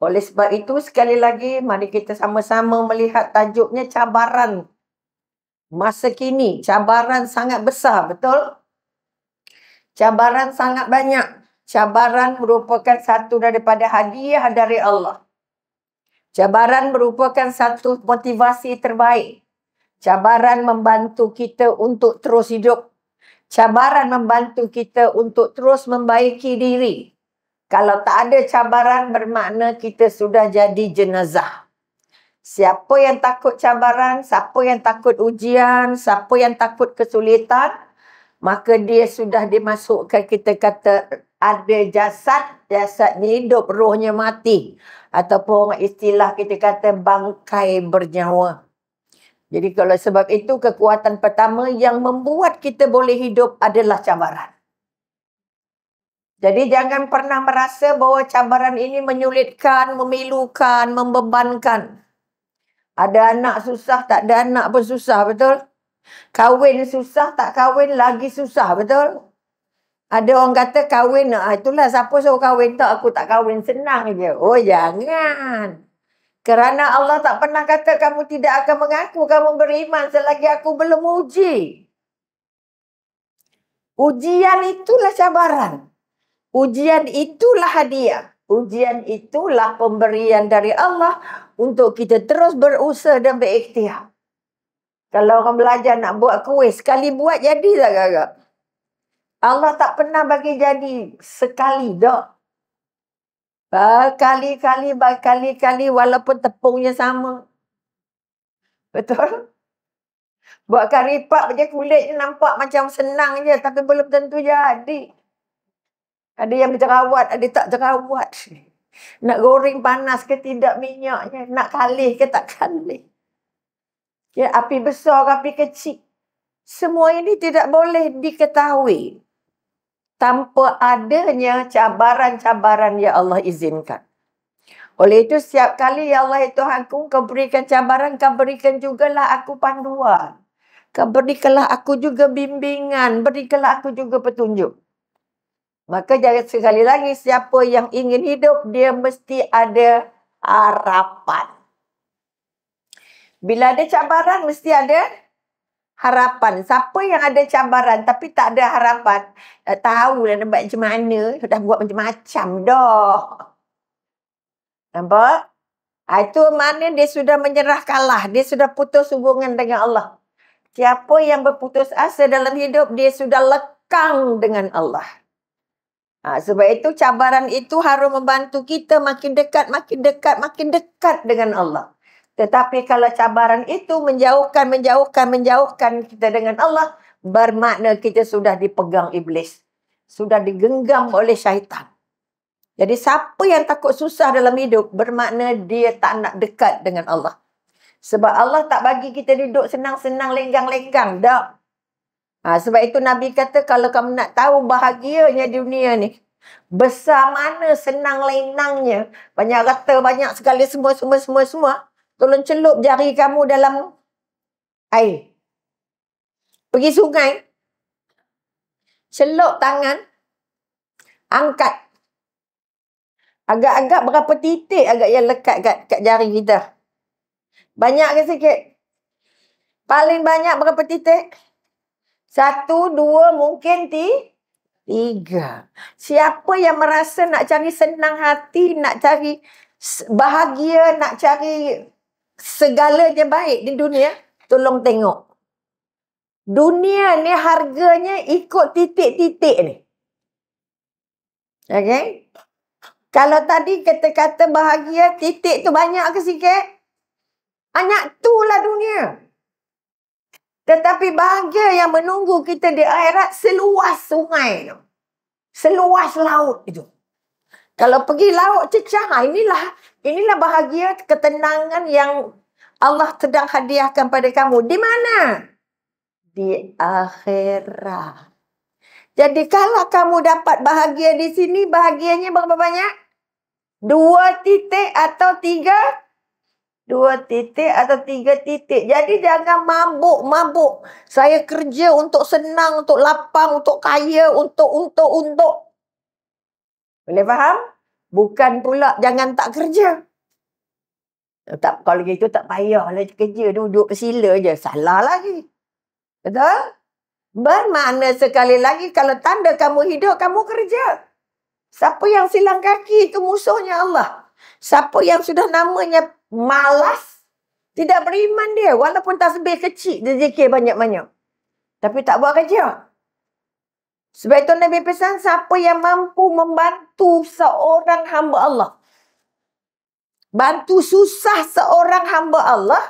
Oleh sebab itu sekali lagi mari kita sama-sama melihat tajuknya cabaran masa kini. Cabaran sangat besar, betul? Cabaran sangat banyak. Cabaran merupakan satu daripada hadiah dari Allah. Cabaran merupakan satu motivasi terbaik. Cabaran membantu kita untuk terus hidup. Cabaran membantu kita untuk terus membaiki diri. Kalau tak ada cabaran bermakna kita sudah jadi jenazah. Siapa yang takut cabaran, siapa yang takut ujian, siapa yang takut kesulitan, maka dia sudah dimasukkan kita kata ada jasad, jasad ni hidup, rohnya mati. Ataupun istilah kita kata bangkai bernyawa. Jadi kalau sebab itu kekuatan pertama yang membuat kita boleh hidup adalah cabaran. Jadi jangan pernah merasa bahwa cabaran ini menyulitkan, memilukan, membebankan. Ada anak susah, tak ada anak pun susah, betul? Kawin susah, tak kawin lagi susah, betul? Ada orang kata kawin, ah, itulah siapa suruh kawin tak, aku tak kawin senang je. Oh jangan. Kerana Allah tak pernah kata kamu tidak akan mengaku kamu beriman selagi aku belum uji. Ujian itulah cabaran. Ujian itulah hadiah. Ujian itulah pemberian dari Allah untuk kita terus berusaha dan berikhtiar. Kalau orang belajar nak buat kuih, sekali buat jadi tak gagal. Allah tak pernah bagi jadi sekali dok. Berkali-kali, berkali-kali walaupun tepungnya sama. Betul? Buat karipap je kulitnya nampak macam senangnya, tapi belum tentu jadi. Ada yang jerawat, ada tak jerawat. Nak goreng panas ke tidak minyaknya. Nak kalih ke tak kalih. Ya, api besar ke api kecil. Semua ini tidak boleh diketahui. Tanpa adanya cabaran-cabaran yang Allah izinkan. Oleh itu, setiap kali ya Allah ya Tuhan ku, kau berikan cabaran, kau berikan juga lah aku panduan. Kau berikanlah aku juga bimbingan, berikanlah aku juga petunjuk. Maka jangan sekali lagi siapa yang ingin hidup dia mesti ada harapan. Bila ada cabaran mesti ada harapan. Siapa yang ada cabaran tapi tak ada harapan, tak tahulah nak buat macam mana, sudah buat macam-macam dah. Nampak? Ah, itu mana dia sudah menyerah kalah, dia sudah putus hubungan dengan Allah. Siapa yang berputus asa dalam hidup, dia sudah lekang dengan Allah. Ha, sebab itu cabaran itu harus membantu kita makin dekat, makin dekat, makin dekat dengan Allah. Tetapi kalau cabaran itu menjauhkan, menjauhkan, menjauhkan kita dengan Allah, bermakna kita sudah dipegang iblis. Sudah digenggam oleh syaitan. Jadi siapa yang takut susah dalam hidup, bermakna dia tak nak dekat dengan Allah. Sebab Allah tak bagi kita duduk senang-senang lenggang-lenggang. Tak Ha, sebab itu Nabi kata kalau kamu nak tahu bahagianya dunia ni. Besar mana senang lenangnya. Banyak rata banyak sekali semua semua semua semua. Tolong celup jari kamu dalam air. Pergi sungai. Celup tangan. Angkat. Agak-agak berapa titik agak yang lekat kat, kat jari kita. Banyak ke sikit? Paling banyak berapa titik? Banyak. Satu, dua, mungkin ti. Tiga. Siapa yang merasa nak cari senang hati, nak cari bahagia, nak cari segalanya baik di dunia, tolong tengok. Dunia ni harganya ikut titik-titik ni. Okay? Kalau tadi kita kata bahagia, titik tu banyak ke sikit? Banyak tu lah dunia. Tetapi bahagia yang menunggu kita di akhirat seluas sungai. Seluas laut itu. Kalau pergi laut cecah, inilah inilah bahagia ketenangan yang Allah sedang hadiahkan pada kamu. Di mana? Di akhirat. Jadi kalau kamu dapat bahagia di sini, bahagianya berapa banyak? Dua titik atau tiga dua titik atau tiga titik. Jadi jangan mabuk-mabuk. Saya kerja untuk senang, untuk lapang, untuk kaya, untuk untuk untuk. Boleh faham? Bukan pula jangan tak kerja. Tak, kalau gitu tak payahlah kerja. Duduk sila je. Salah lagi. Betul? Bermakna sekali lagi kalau tanda kamu hidup, kamu kerja. Siapa yang silang kaki itu musuhnya Allah. Siapa yang sudah namanya malas, tidak beriman dia. Walaupun tasbih kecil, dia zikir banyak-banyak. Tapi tak buat kerja. Sebab itu Nabi pesan, siapa yang mampu membantu seorang hamba Allah. Bantu susah seorang hamba Allah.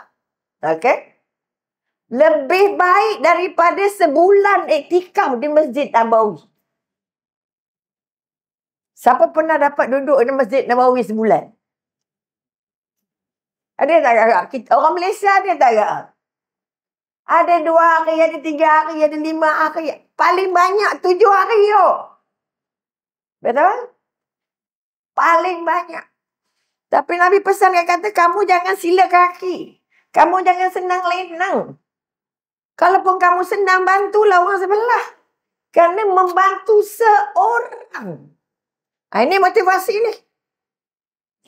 Okay. Lebih baik daripada sebulan iktikam di Masjid Nabawi. Siapa pernah dapat duduk di Masjid Nabawi sebulan? Ada yang tak agak Kita, orang Malaysia ada yang tak agak Ada dua hari, ada tiga hari, ada lima hari. Paling banyak tujuh hari yo. Betul? Paling banyak. Tapi Nabi pesan dia kata, kamu jangan sila kaki. Kamu jangan senang lenang. Kalaupun kamu senang, bantulah orang sebelah. Karena membantu seorang. Ini motivasi ni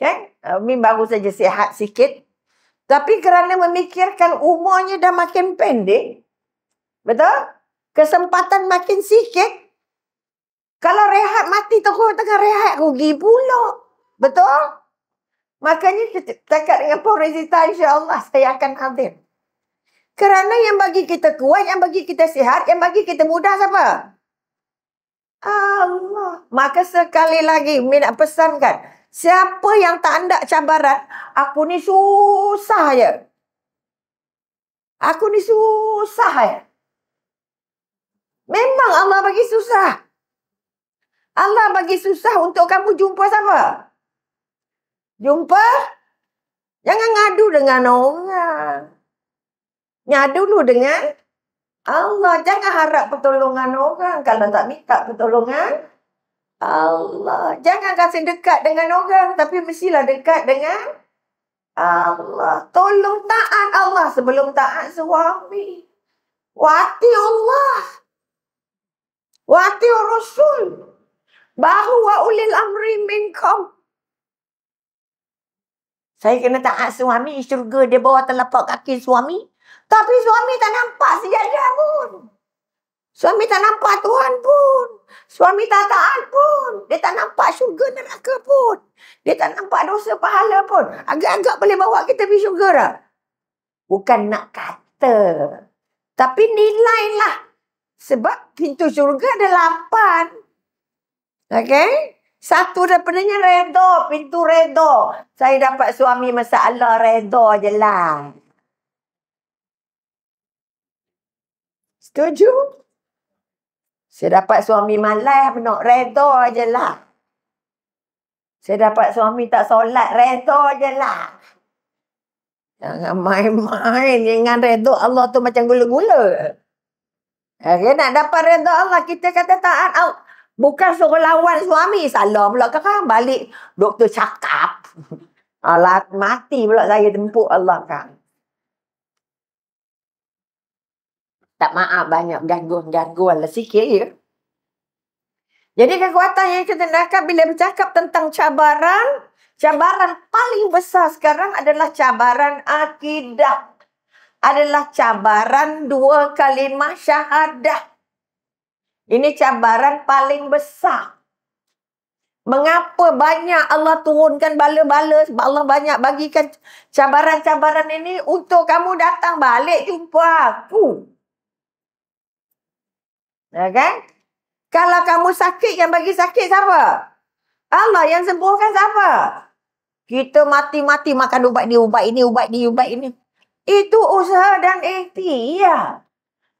kan? Umi baru saja sihat sikit. Tapi kerana memikirkan umurnya dah makin pendek. Betul? Kesempatan makin sikit. Kalau rehat mati terus tengah rehat rugi pula. Betul? Makanya kita cakap dengan Puan Rezita insyaAllah saya akan hadir. Kerana yang bagi kita kuat, yang bagi kita sihat, yang bagi kita mudah siapa? Allah. Maka sekali lagi minat pesankan. Siapa yang tak andak cabaran, aku ni susah ya. Aku ni susah ya. Memang Allah bagi susah. Allah bagi susah untuk kamu jumpa siapa? Jumpa? Jangan ngadu dengan orang. Nyadu dulu dengan Allah. Jangan harap pertolongan orang kalau tak minta pertolongan. Allah. Jangan rasa dekat dengan orang tapi mestilah dekat dengan Allah. Tolong taat Allah sebelum taat suami. Wati Allah. Wati Rasul. Baru wa ulil amri minkum. Saya kena taat suami, syurga dia bawa telapak kaki suami. Tapi suami tak nampak sejak pun. Suami tak nampak Tuhan pun. Suami tak taat pun. Dia tak nampak syurga neraka pun. Dia tak nampak dosa pahala pun. Agak-agak boleh bawa kita pergi syurga lah. Bukan nak kata. Tapi nilai lah. Sebab pintu syurga ada lapan. Okay? Satu daripadanya redo. Pintu redo. Saya dapat suami masalah redo je lah. Setuju? Setuju? Saya dapat suami malas, nak reda je lah. Saya dapat suami tak solat, reda je lah. Jangan main-main dengan reda Allah tu macam gula-gula. Okay, nak dapat reda Allah, kita kata taat Allah. Bukan suruh lawan suami. Salah pula ke kan? Balik doktor cakap. Alat mati pula saya tempuk Allah kang. Tak maaf banyak gangguan-gangguan lah sikit ya. Jadi kekuatan yang kita nakkan bila bercakap tentang cabaran. Cabaran paling besar sekarang adalah cabaran akidah. Adalah cabaran dua kalimah syahadah. Ini cabaran paling besar. Mengapa banyak Allah turunkan bala-bala sebab Allah banyak bagikan cabaran-cabaran ini untuk kamu datang balik jumpa aku. Ya kan? Kalau kamu sakit yang bagi sakit siapa? Allah yang sembuhkan siapa? Kita mati-mati makan ubat ni, ubat ini, ubat ni, ubat ini. Itu usaha dan ikhtiar.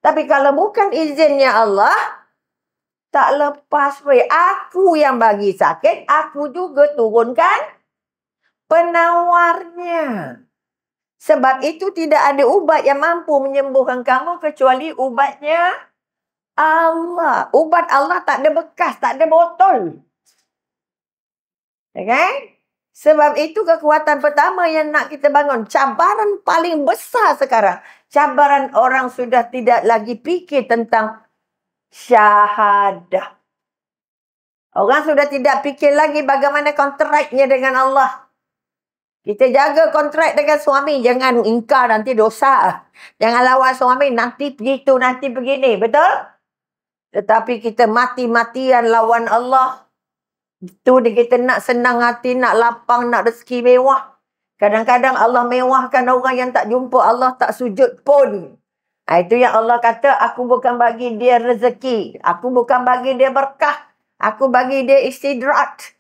Tapi kalau bukan izinnya Allah, tak lepas pun. Aku yang bagi sakit, aku juga turunkan penawarnya. Sebab itu tidak ada ubat yang mampu menyembuhkan kamu kecuali ubatnya Allah. Ubat Allah tak ada bekas, tak ada botol. Okay? Ya Sebab itu kekuatan pertama yang nak kita bangun. Cabaran paling besar sekarang. Cabaran orang sudah tidak lagi fikir tentang syahadah. Orang sudah tidak fikir lagi bagaimana kontraknya dengan Allah. Kita jaga kontrak dengan suami. Jangan ingkar nanti dosa. Jangan lawan suami nanti begitu, nanti begini. Betul? Tetapi kita mati-matian lawan Allah. Itu dia kita nak senang hati, nak lapang, nak rezeki mewah. Kadang-kadang Allah mewahkan orang yang tak jumpa Allah, tak sujud pun. Ha, itu yang Allah kata, aku bukan bagi dia rezeki. Aku bukan bagi dia berkah. Aku bagi dia istidrat.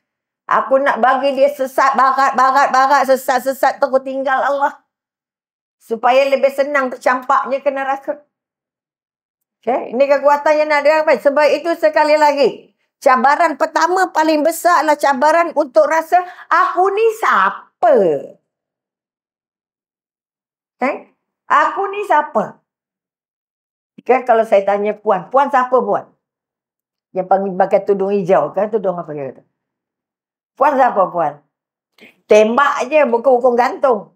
Aku nak bagi dia sesat, barat-barat-barat, sesat-sesat, terus tinggal Allah. Supaya lebih senang tercampaknya kena neraka. Okay. Ini kekuatan yang ada. Sebab itu sekali lagi. Cabaran pertama paling besar adalah cabaran untuk rasa aku ni siapa. Okay. Aku ni siapa. Okay, kalau saya tanya puan. Puan siapa puan? Yang panggil pakai tudung hijau kan. Tudung apa kata. Puan siapa puan? Tembak je buku hukum gantung.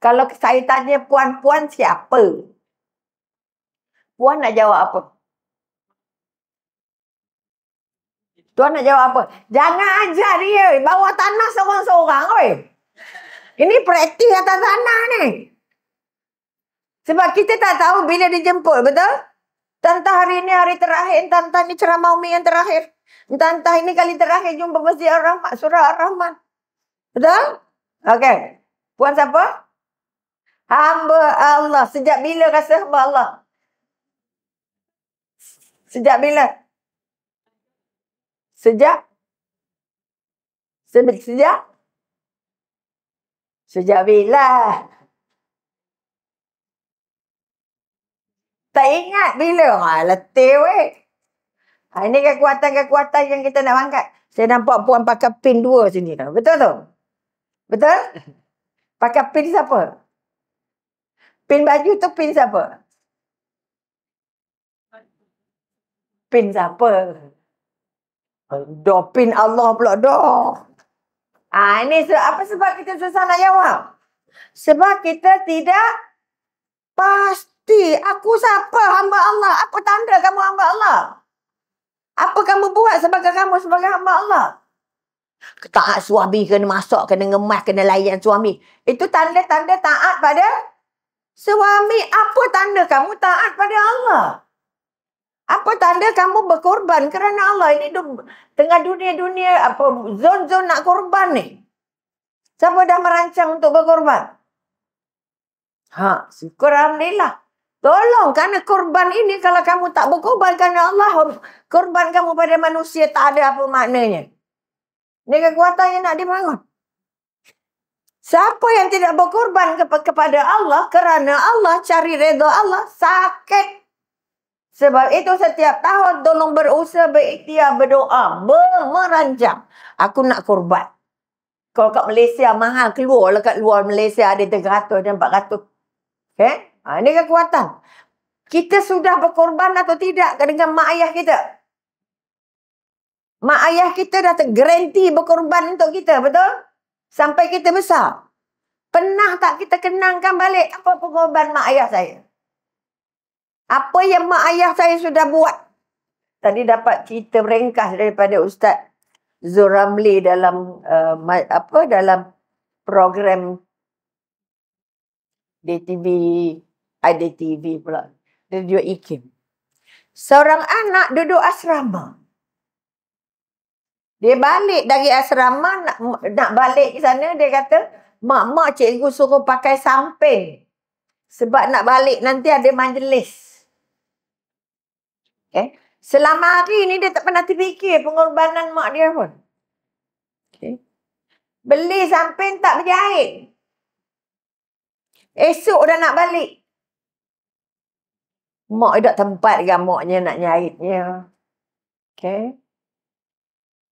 Kalau saya tanya puan-puan siapa? Puan nak jawab apa? Tuan nak jawab apa? Jangan ajar dia bawa tanah seorang-seorang. Oi. Ini praktis atas tanah ni. Sebab kita tak tahu bila dia jemput, betul? Tantah hari ini hari terakhir. Tantah ni ceramah umi yang terakhir. Tantah ini kali terakhir jumpa Masjid Ar-Rahman. Surah Ar-Rahman. Betul? Okey. Puan siapa? Hamba Allah. Sejak bila rasa hamba Allah? Sejak bila? Sejak? Sejak sejak? Sejak bila? Tak ingat bila? Ha, letih weh. Ha, ini kekuatan-kekuatan yang kita nak angkat. Saya nampak puan pakai pin dua sini. Betul tu? Betul? Pakai pin siapa? Pin baju tu pin siapa? pin siapa? Doh pin Allah pula doh. Ah ini apa sebab kita susah nak jawab? Sebab kita tidak pasti aku siapa hamba Allah. Apa tanda kamu hamba Allah? Apa kamu buat sebagai kamu sebagai hamba Allah? Taat suami kena masak, kena ngemas, kena layan suami. Itu tanda-tanda taat pada suami. Apa tanda kamu taat pada Allah? apa tanda kamu berkorban kerana Allah ini du- tengah dunia-dunia apa zon-zon nak korban ni. Siapa dah merancang untuk berkorban? Ha, syukur Alhamdulillah. Tolong kerana korban ini kalau kamu tak berkorban kerana Allah, korban kamu pada manusia tak ada apa maknanya. Ini kekuatan yang nak dibangun. Siapa yang tidak berkorban kepada Allah kerana Allah cari reda Allah, sakit sebab itu setiap tahun tolong berusaha, berikhtiar, berdoa, bermeranjang. Aku nak korban. Kalau kat Malaysia mahal, keluarlah kat luar Malaysia ada 300 dan 400. Okay? Ha, ini kekuatan. Kita sudah berkorban atau tidak dengan mak ayah kita? Mak ayah kita dah tergaranti berkorban untuk kita, betul? Sampai kita besar. Pernah tak kita kenangkan balik apa pengorban mak ayah saya? Apa yang mak ayah saya sudah buat. Tadi dapat cerita ringkas daripada Ustaz Zoramli dalam uh, apa dalam program DTV, IDTV pula. Radio Ikim. Seorang anak duduk asrama. Dia balik dari asrama, nak, nak balik ke sana, dia kata, mak-mak cikgu suruh pakai samping. Sebab nak balik nanti ada majlis. Okay. Selama hari ni dia tak pernah terfikir pengorbanan mak dia pun. Okay. Beli sampai tak berjahit. Esok dah nak balik. Mak dia tak tempat dengan maknya nak nyahitnya. Okay.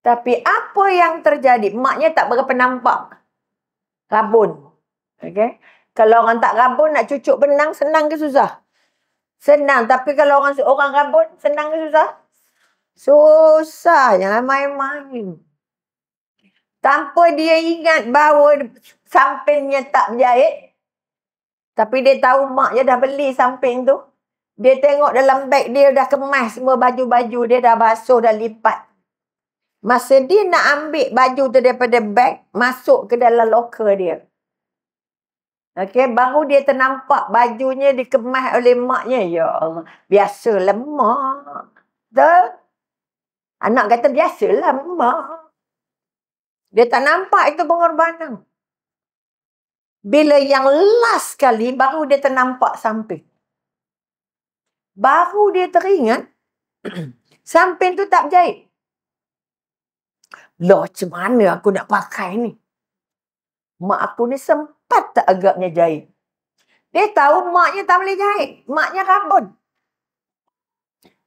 Tapi apa yang terjadi? Maknya tak berapa nampak. Rabun. Okay. Kalau orang tak rabun nak cucuk benang senang ke susah? Senang. Tapi kalau orang orang rambut, senang ke susah? Susah. Jangan main-main. Tanpa dia ingat bahawa sampingnya tak berjahit. Tapi dia tahu mak dia dah beli samping tu. Dia tengok dalam beg dia dah kemas semua baju-baju. Dia dah basuh, dah lipat. Masa dia nak ambil baju tu daripada beg, masuk ke dalam loker dia. Okey, baru dia ternampak bajunya dikemas oleh maknya. Ya Allah, biasa lemak. Lah Betul? Anak kata biasa lemak. Lah dia tak nampak itu pengorbanan. Bila yang last kali baru dia ternampak sampai. Baru dia teringat sampai tu tak berjahit. Loh, macam mana aku nak pakai ni? Mak aku ni sempat dapat tak agaknya jahit. Dia tahu maknya tak boleh jahit. Maknya rabun.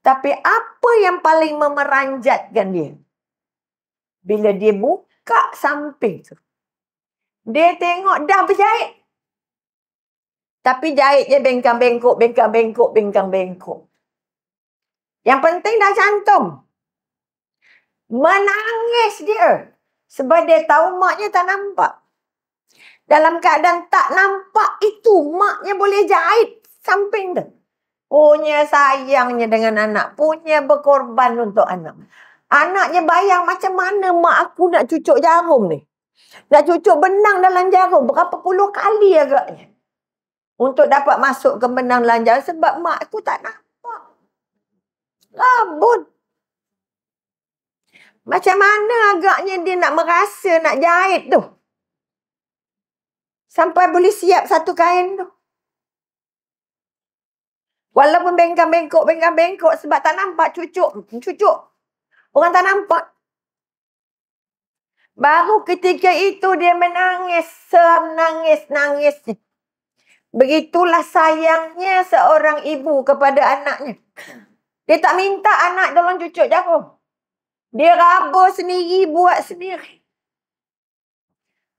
Tapi apa yang paling memeranjatkan dia? Bila dia buka samping tu. Dia tengok dah berjahit. Tapi jahitnya bengkang-bengkok, bengkang-bengkok, bengkang-bengkok. Yang penting dah cantum. Menangis dia. Sebab dia tahu maknya tak nampak dalam keadaan tak nampak itu maknya boleh jahit samping tu. Punya sayangnya dengan anak. Punya berkorban untuk anak. Anaknya bayang macam mana mak aku nak cucuk jarum ni. Nak cucuk benang dalam jarum. Berapa puluh kali agaknya. Untuk dapat masuk ke benang dalam jarum. Sebab mak aku tak nampak. Labun Macam mana agaknya dia nak merasa nak jahit tu. Sampai boleh siap satu kain tu. Walaupun bengkak-bengkok, bengkak-bengkok sebab tak nampak cucuk. Cucuk. Orang tak nampak. Baru ketika itu dia menangis. Seram nangis, nangis. Begitulah sayangnya seorang ibu kepada anaknya. Dia tak minta anak tolong cucuk jarum. Dia rabu sendiri, buat sendiri.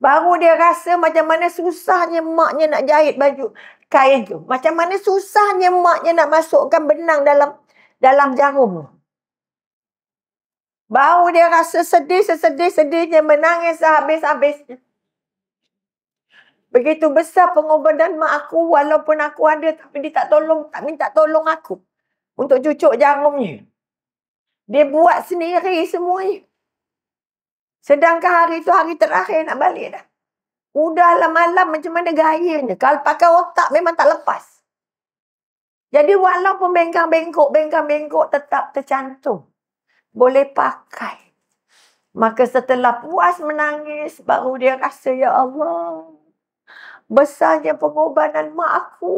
Baru dia rasa macam mana susahnya maknya nak jahit baju kain tu. Macam mana susahnya maknya nak masukkan benang dalam dalam jarum tu. Baru dia rasa sedih, sesedih, sedihnya menangis habis-habis. Begitu besar pengobatan mak aku walaupun aku ada tapi dia tak tolong, tak minta tolong aku untuk cucuk jarumnya. Dia buat sendiri semua ini. Sedangkan hari tu hari terakhir nak balik dah. Udahlah malam macam mana gayanya. Kalau pakai otak memang tak lepas. Jadi walaupun bengkang-bengkok, bengkang-bengkok tetap tercantum. Boleh pakai. Maka setelah puas menangis, baru dia rasa, Ya Allah, besarnya pengorbanan mak aku.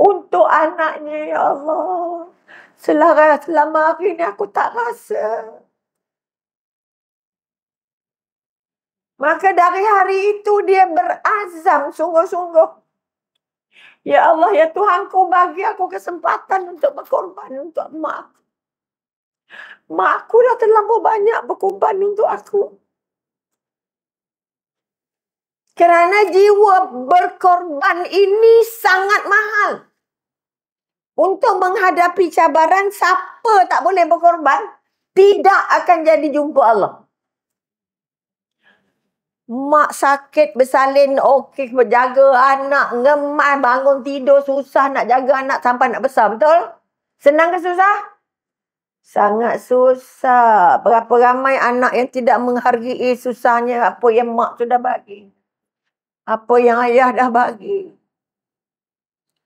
Untuk anaknya, Ya Allah selama hari ini aku tak rasa. Maka dari hari itu dia berazam sungguh-sungguh. Ya Allah, ya Tuhan, kau bagi aku kesempatan untuk berkorban untuk emak. Mak aku dah terlalu banyak berkorban untuk aku. Kerana jiwa berkorban ini sangat mahal. Untuk menghadapi cabaran, siapa tak boleh berkorban, tidak akan jadi jumpa Allah. Mak sakit bersalin, okey berjaga anak, ngemai bangun tidur, susah nak jaga anak sampai nak besar, betul? Senang ke susah? Sangat susah. Berapa ramai anak yang tidak menghargai susahnya apa yang mak sudah bagi. Apa yang ayah dah bagi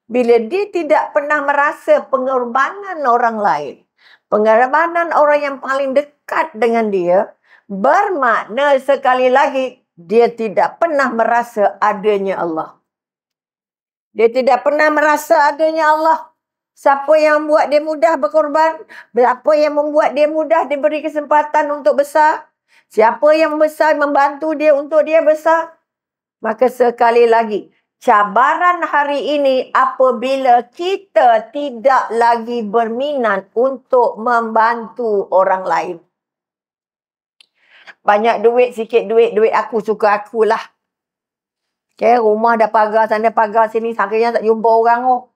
bila dia tidak pernah merasa pengorbanan orang lain, pengorbanan orang yang paling dekat dengan dia, bermakna sekali lagi dia tidak pernah merasa adanya Allah. Dia tidak pernah merasa adanya Allah. Siapa yang buat dia mudah berkorban? Siapa yang membuat dia mudah diberi kesempatan untuk besar? Siapa yang besar membantu dia untuk dia besar? Maka sekali lagi, cabaran hari ini apabila kita tidak lagi berminat untuk membantu orang lain. Banyak duit, sikit duit, duit aku suka akulah. Okay, rumah dah pagar sana, pagar sini, sakitnya tak jumpa orang oh.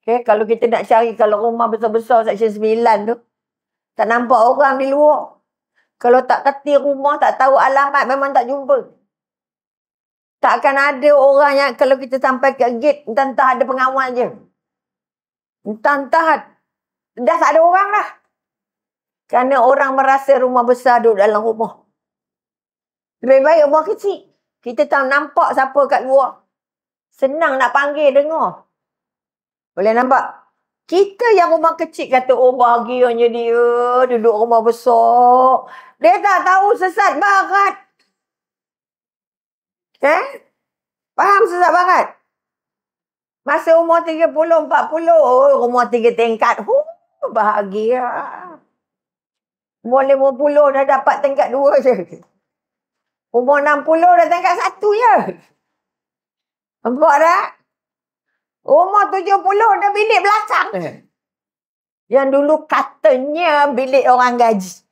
Okay, kalau kita nak cari, kalau rumah besar-besar section 9 tu, tak nampak orang di luar. Kalau tak keti rumah, tak tahu alamat, memang tak jumpa. Tak akan ada orang yang kalau kita sampai ke gate, entah, -entah ada pengawal je. Entah, entah dah tak ada orang lah. Kerana orang merasa rumah besar duduk dalam rumah. Lebih baik rumah kecil. Kita tak nampak siapa kat luar. Senang nak panggil, dengar. Boleh nampak? Kita yang rumah kecil kata, oh bahagianya dia duduk rumah besar. Dia tak tahu sesat barat. Eh? Faham susah banget? Masa umur 30, 40, oh, rumah tiga tingkat. Huh, bahagia. Umur 50 dah dapat tingkat dua je. Umur 60 dah tingkat satu je. Nampak tak? Umur 70 dah bilik belakang. Eh. Yang dulu katanya bilik orang gaji.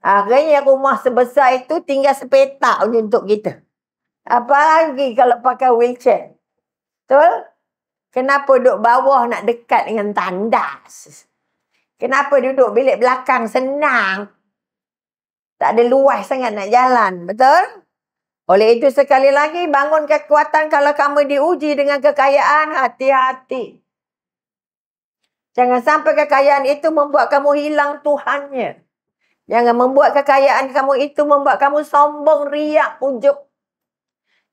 Akhirnya rumah sebesar itu tinggal sepetak untuk kita. Apa lagi kalau pakai wheelchair? Betul? Kenapa duduk bawah nak dekat dengan tandas? Kenapa duduk bilik belakang senang? Tak ada luas sangat nak jalan. Betul? Oleh itu sekali lagi bangun kekuatan kalau kamu diuji dengan kekayaan hati-hati. Jangan sampai kekayaan itu membuat kamu hilang Tuhannya. Jangan membuat kekayaan kamu itu membuat kamu sombong, riak, pujuk.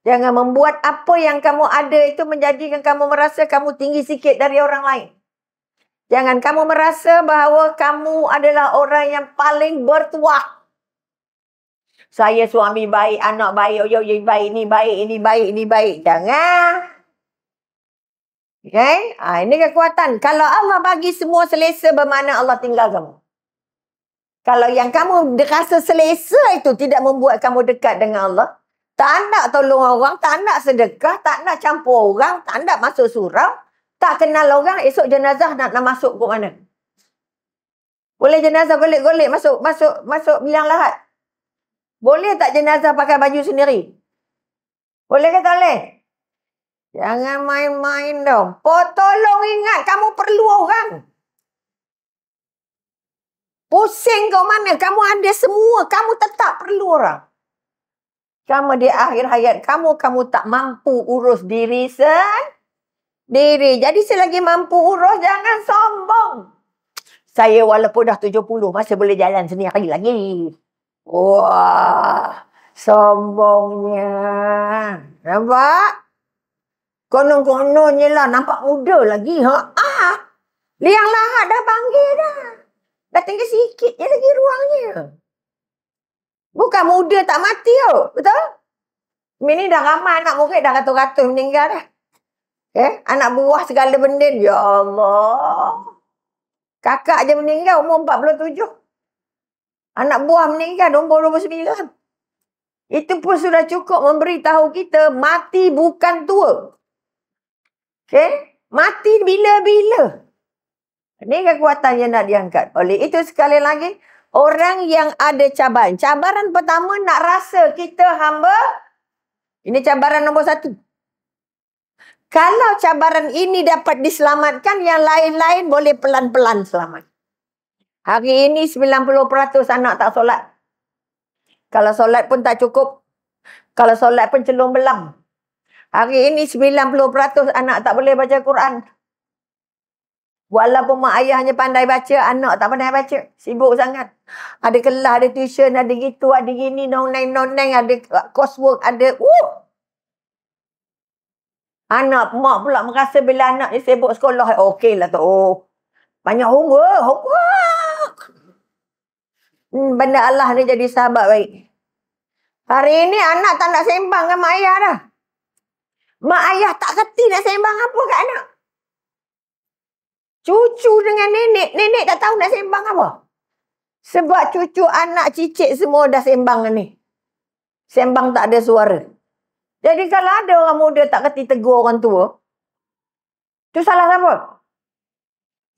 Jangan membuat apa yang kamu ada itu menjadikan kamu merasa kamu tinggi sikit dari orang lain. Jangan kamu merasa bahawa kamu adalah orang yang paling bertuah. Saya suami baik, anak baik, oyo oh, oyo baik, ini baik, ini baik, ini baik. Jangan. Okay? Ha, ah, ini kekuatan. Kalau Allah bagi semua selesa bermakna Allah tinggal kamu. Kalau yang kamu rasa selesa itu tidak membuat kamu dekat dengan Allah. Tak nak tolong orang, tak nak sedekah, tak nak campur orang, tak nak masuk surau. Tak kenal orang, esok jenazah nak, nak masuk ke mana? Boleh jenazah golek-golek masuk masuk masuk bilang lahat? Boleh tak jenazah pakai baju sendiri? Boleh ke tak boleh? Jangan main-main dong. Oh tolong ingat kamu perlu orang. Hmm. Pusing kau mana? Kamu ada semua. Kamu tetap perlu orang. Kamu di akhir hayat kamu, kamu tak mampu urus diri sendiri. Jadi selagi mampu urus, jangan sombong. Saya walaupun dah 70, masih boleh jalan sendiri lagi. Wah, sombongnya. Nampak? Konon-kononnya lah, nampak muda lagi. Ha? Ah, liang lahat dah panggil dah. Tinggi sikit je lagi ruangnya. Bukan muda tak mati tau. Betul? Mini dah ramai anak murid dah ratus-ratus meninggal dah. Eh, anak buah segala benda. Ya Allah. Kakak je meninggal umur 47. Anak buah meninggal umur 29. Itu pun sudah cukup memberitahu kita mati bukan tua. Okay? Eh, mati bila-bila. Ini kekuatan yang nak diangkat. Oleh itu sekali lagi, orang yang ada cabaran. Cabaran pertama nak rasa kita hamba. Ini cabaran nombor satu. Kalau cabaran ini dapat diselamatkan, yang lain-lain boleh pelan-pelan selamat. Hari ini 90% anak tak solat. Kalau solat pun tak cukup. Kalau solat pun celung belam. Hari ini 90% anak tak boleh baca Quran. Walaupun mak ayah hanya pandai baca, anak tak pandai baca. Sibuk sangat. Ada kelas, ada tuition, ada gitu, ada gini, noneng-noneng, ada coursework, ada... Uh! Anak mak pula merasa bila anak dia sibuk sekolah, okey lah tu. Oh. Banyak homework, homework. Hmm, benda Allah ni jadi sahabat baik. Hari ini anak tak nak sembang dengan mak ayah dah. Mak ayah tak kerti nak sembang apa kat anak. Cucu dengan nenek, nenek tak tahu nak sembang apa. Sebab cucu anak cicit semua dah sembang ni. Sembang tak ada suara. Jadi kalau ada orang muda tak kerti tegur orang tua. Itu salah siapa?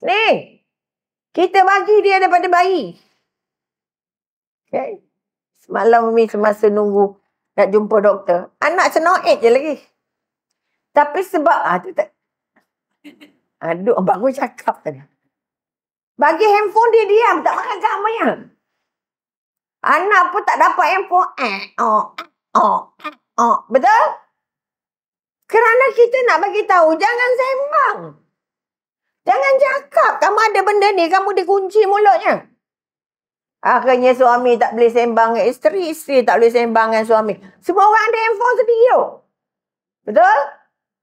Ni. Kita bagi dia daripada bayi. Okay. Semalam Umi semasa nunggu nak jumpa doktor. Anak senoik je lagi. Tapi sebab... Ah, tu tak. Aduh, baru cakap tadi. Bagi handphone dia diam. Tak makan kamu Amaya. Anak pun tak dapat handphone. Eh, oh, eh, oh, eh, oh. Betul? Kerana kita nak bagi tahu jangan sembang. Jangan cakap kamu ada benda ni, kamu dikunci mulutnya. Akhirnya suami tak boleh sembang dengan isteri, isteri tak boleh sembang dengan suami. Semua orang ada handphone sendiri. Betul?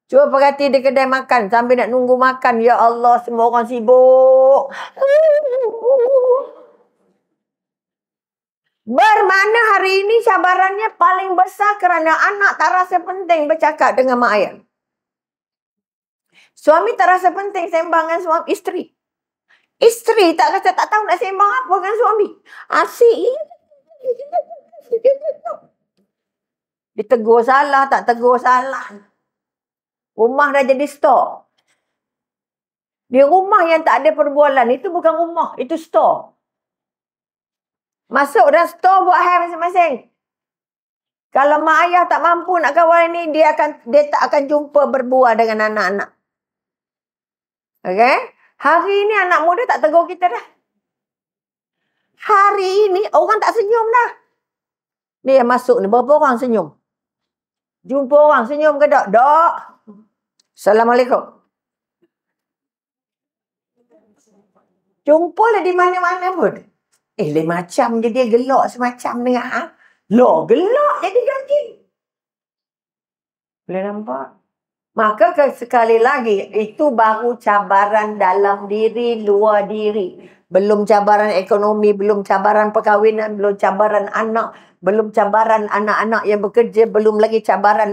Cuba perhati di kedai makan sambil nak nunggu makan. Ya Allah, semua orang sibuk. Bermana hari ini cabarannya paling besar kerana anak tak rasa penting bercakap dengan mak ayah. Suami tak rasa penting sembang dengan suami isteri. Isteri tak rasa tak tahu nak sembang apa dengan suami. Asyik. Ditegur salah, tak tegur salah. Rumah dah jadi store. Di rumah yang tak ada perbualan, itu bukan rumah, itu store. Masuk dah store buat hal masing-masing. Kalau mak ayah tak mampu nak kawal ni, dia akan dia tak akan jumpa berbual dengan anak-anak. Okay? Hari ini anak muda tak tegur kita dah. Hari ini orang tak senyum dah. Ni yang masuk ni, berapa orang senyum? Jumpa orang senyum ke tak? Tak. Assalamualaikum. Jumpa lah di mana-mana pun. Eh, lain macam je dia gelak semacam dengan ha. Lo gelak jadi ganti. Boleh nampak? Maka sekali lagi, itu baru cabaran dalam diri, luar diri. Belum cabaran ekonomi, belum cabaran perkahwinan, belum cabaran anak, belum cabaran anak-anak yang bekerja, belum lagi cabaran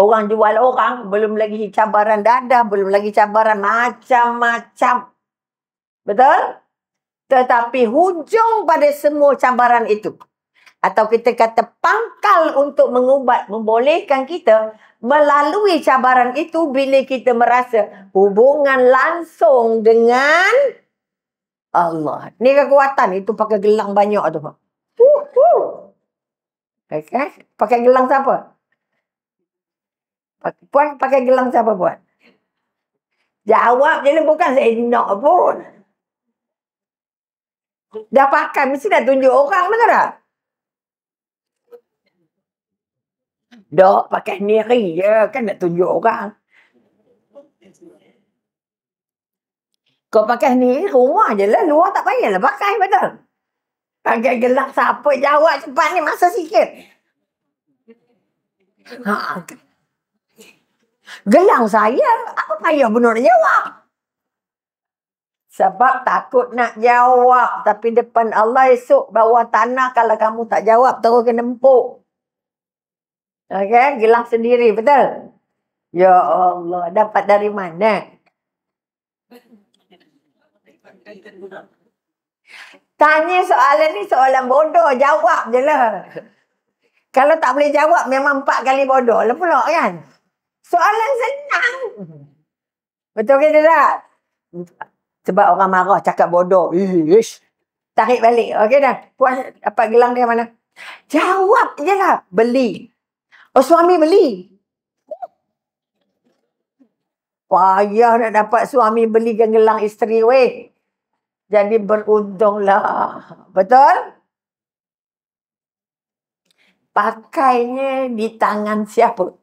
orang jual orang, belum lagi cabaran dadah, belum lagi cabaran macam-macam. Betul? Tetapi hujung pada semua cabaran itu atau kita kata pangkal untuk mengubat membolehkan kita melalui cabaran itu bila kita merasa hubungan langsung dengan Allah. Ini kekuatan itu pakai gelang banyak tu. Okay. Eh? Pakai gelang siapa? Puan pakai gelang siapa puan? Jawab je ni lah, bukan saya nak pun. Dah pakai mesti dah tunjuk orang betul tak? Dok pakai niri je kan nak tunjuk orang. Kau pakai ni rumah je lah. Luar tak payah lah pakai betul. Pakai gelap siapa jawab cepat ni masa sikit. Ha. Gelang saya, apa payah benar nak jawab? Sebab takut nak jawab. Tapi depan Allah esok bawah tanah kalau kamu tak jawab, terus kena empuk. Okay, gelang sendiri, betul? Ya Allah, dapat dari mana? Tanya soalan ni soalan bodoh, jawab je lah. Kalau tak boleh jawab, memang empat kali bodoh lah pula kan? Soalan senang. Betul ke tidak? Sebab orang marah cakap bodoh. Ish. Tarik balik. Okey dah. Puas dapat gelang dia mana? Jawab je lah. Beli. Oh suami beli. Payah nak dapat suami belikan gelang isteri weh. Jadi beruntung lah, Betul? Pakainya di tangan siapa?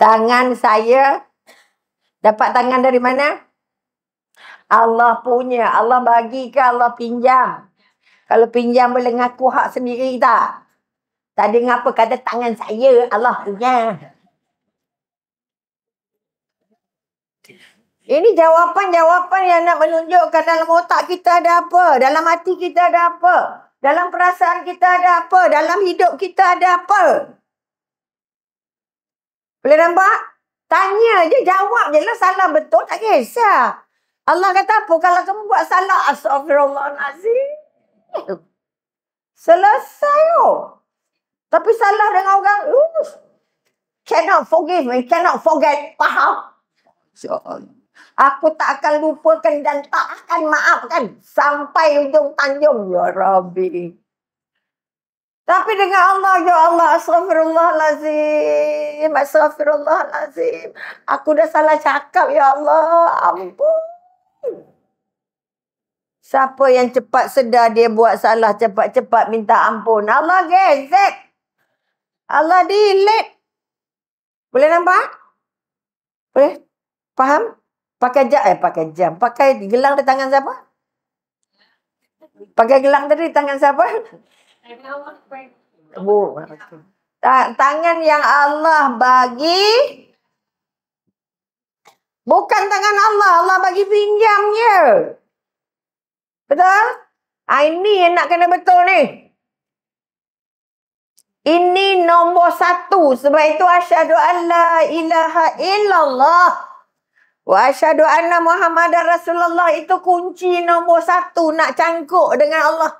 Tangan saya dapat tangan dari mana? Allah punya. Allah bagi ke Allah pinjam. Kalau pinjam boleh ngaku hak sendiri tak? Tak ada apa kata tangan saya Allah punya. Ini jawapan-jawapan yang nak menunjukkan dalam otak kita ada apa. Dalam hati kita ada apa. Dalam perasaan kita ada apa? Dalam hidup kita ada apa? Boleh nampak? Tanya je, jawab je lah. Salah betul tak kisah. Allah kata apa? Kalau kamu buat salah, astagfirullahaladzim. Selesai tu. Oh. Tapi salah dengan orang, uh, cannot forgive me, cannot forget. Faham? Insya Aku tak akan lupakan dan tak akan maafkan sampai ujung tanjung ya Rabbi. Tapi dengan Allah ya Allah astagfirullahalazim. Astagfirullahalazim. Aku dah salah cakap ya Allah. Ampun. Siapa yang cepat sedar dia buat salah cepat-cepat minta ampun. Allah gezek. Allah delete. Boleh nampak? Boleh? Faham? Pakai jam, eh pakai jam. Pakai gelang di tangan siapa? Pakai gelang tadi di tangan siapa? Bu, tangan yang Allah bagi. Bukan tangan Allah. Allah bagi pinjamnya. Betul? Ah, ini yang nak kena betul ni. Ini nombor satu. Sebab itu asyadu an ilaha illallah. Wa asyadu anna Muhammadar Rasulullah itu kunci nombor satu nak cangkuk dengan Allah.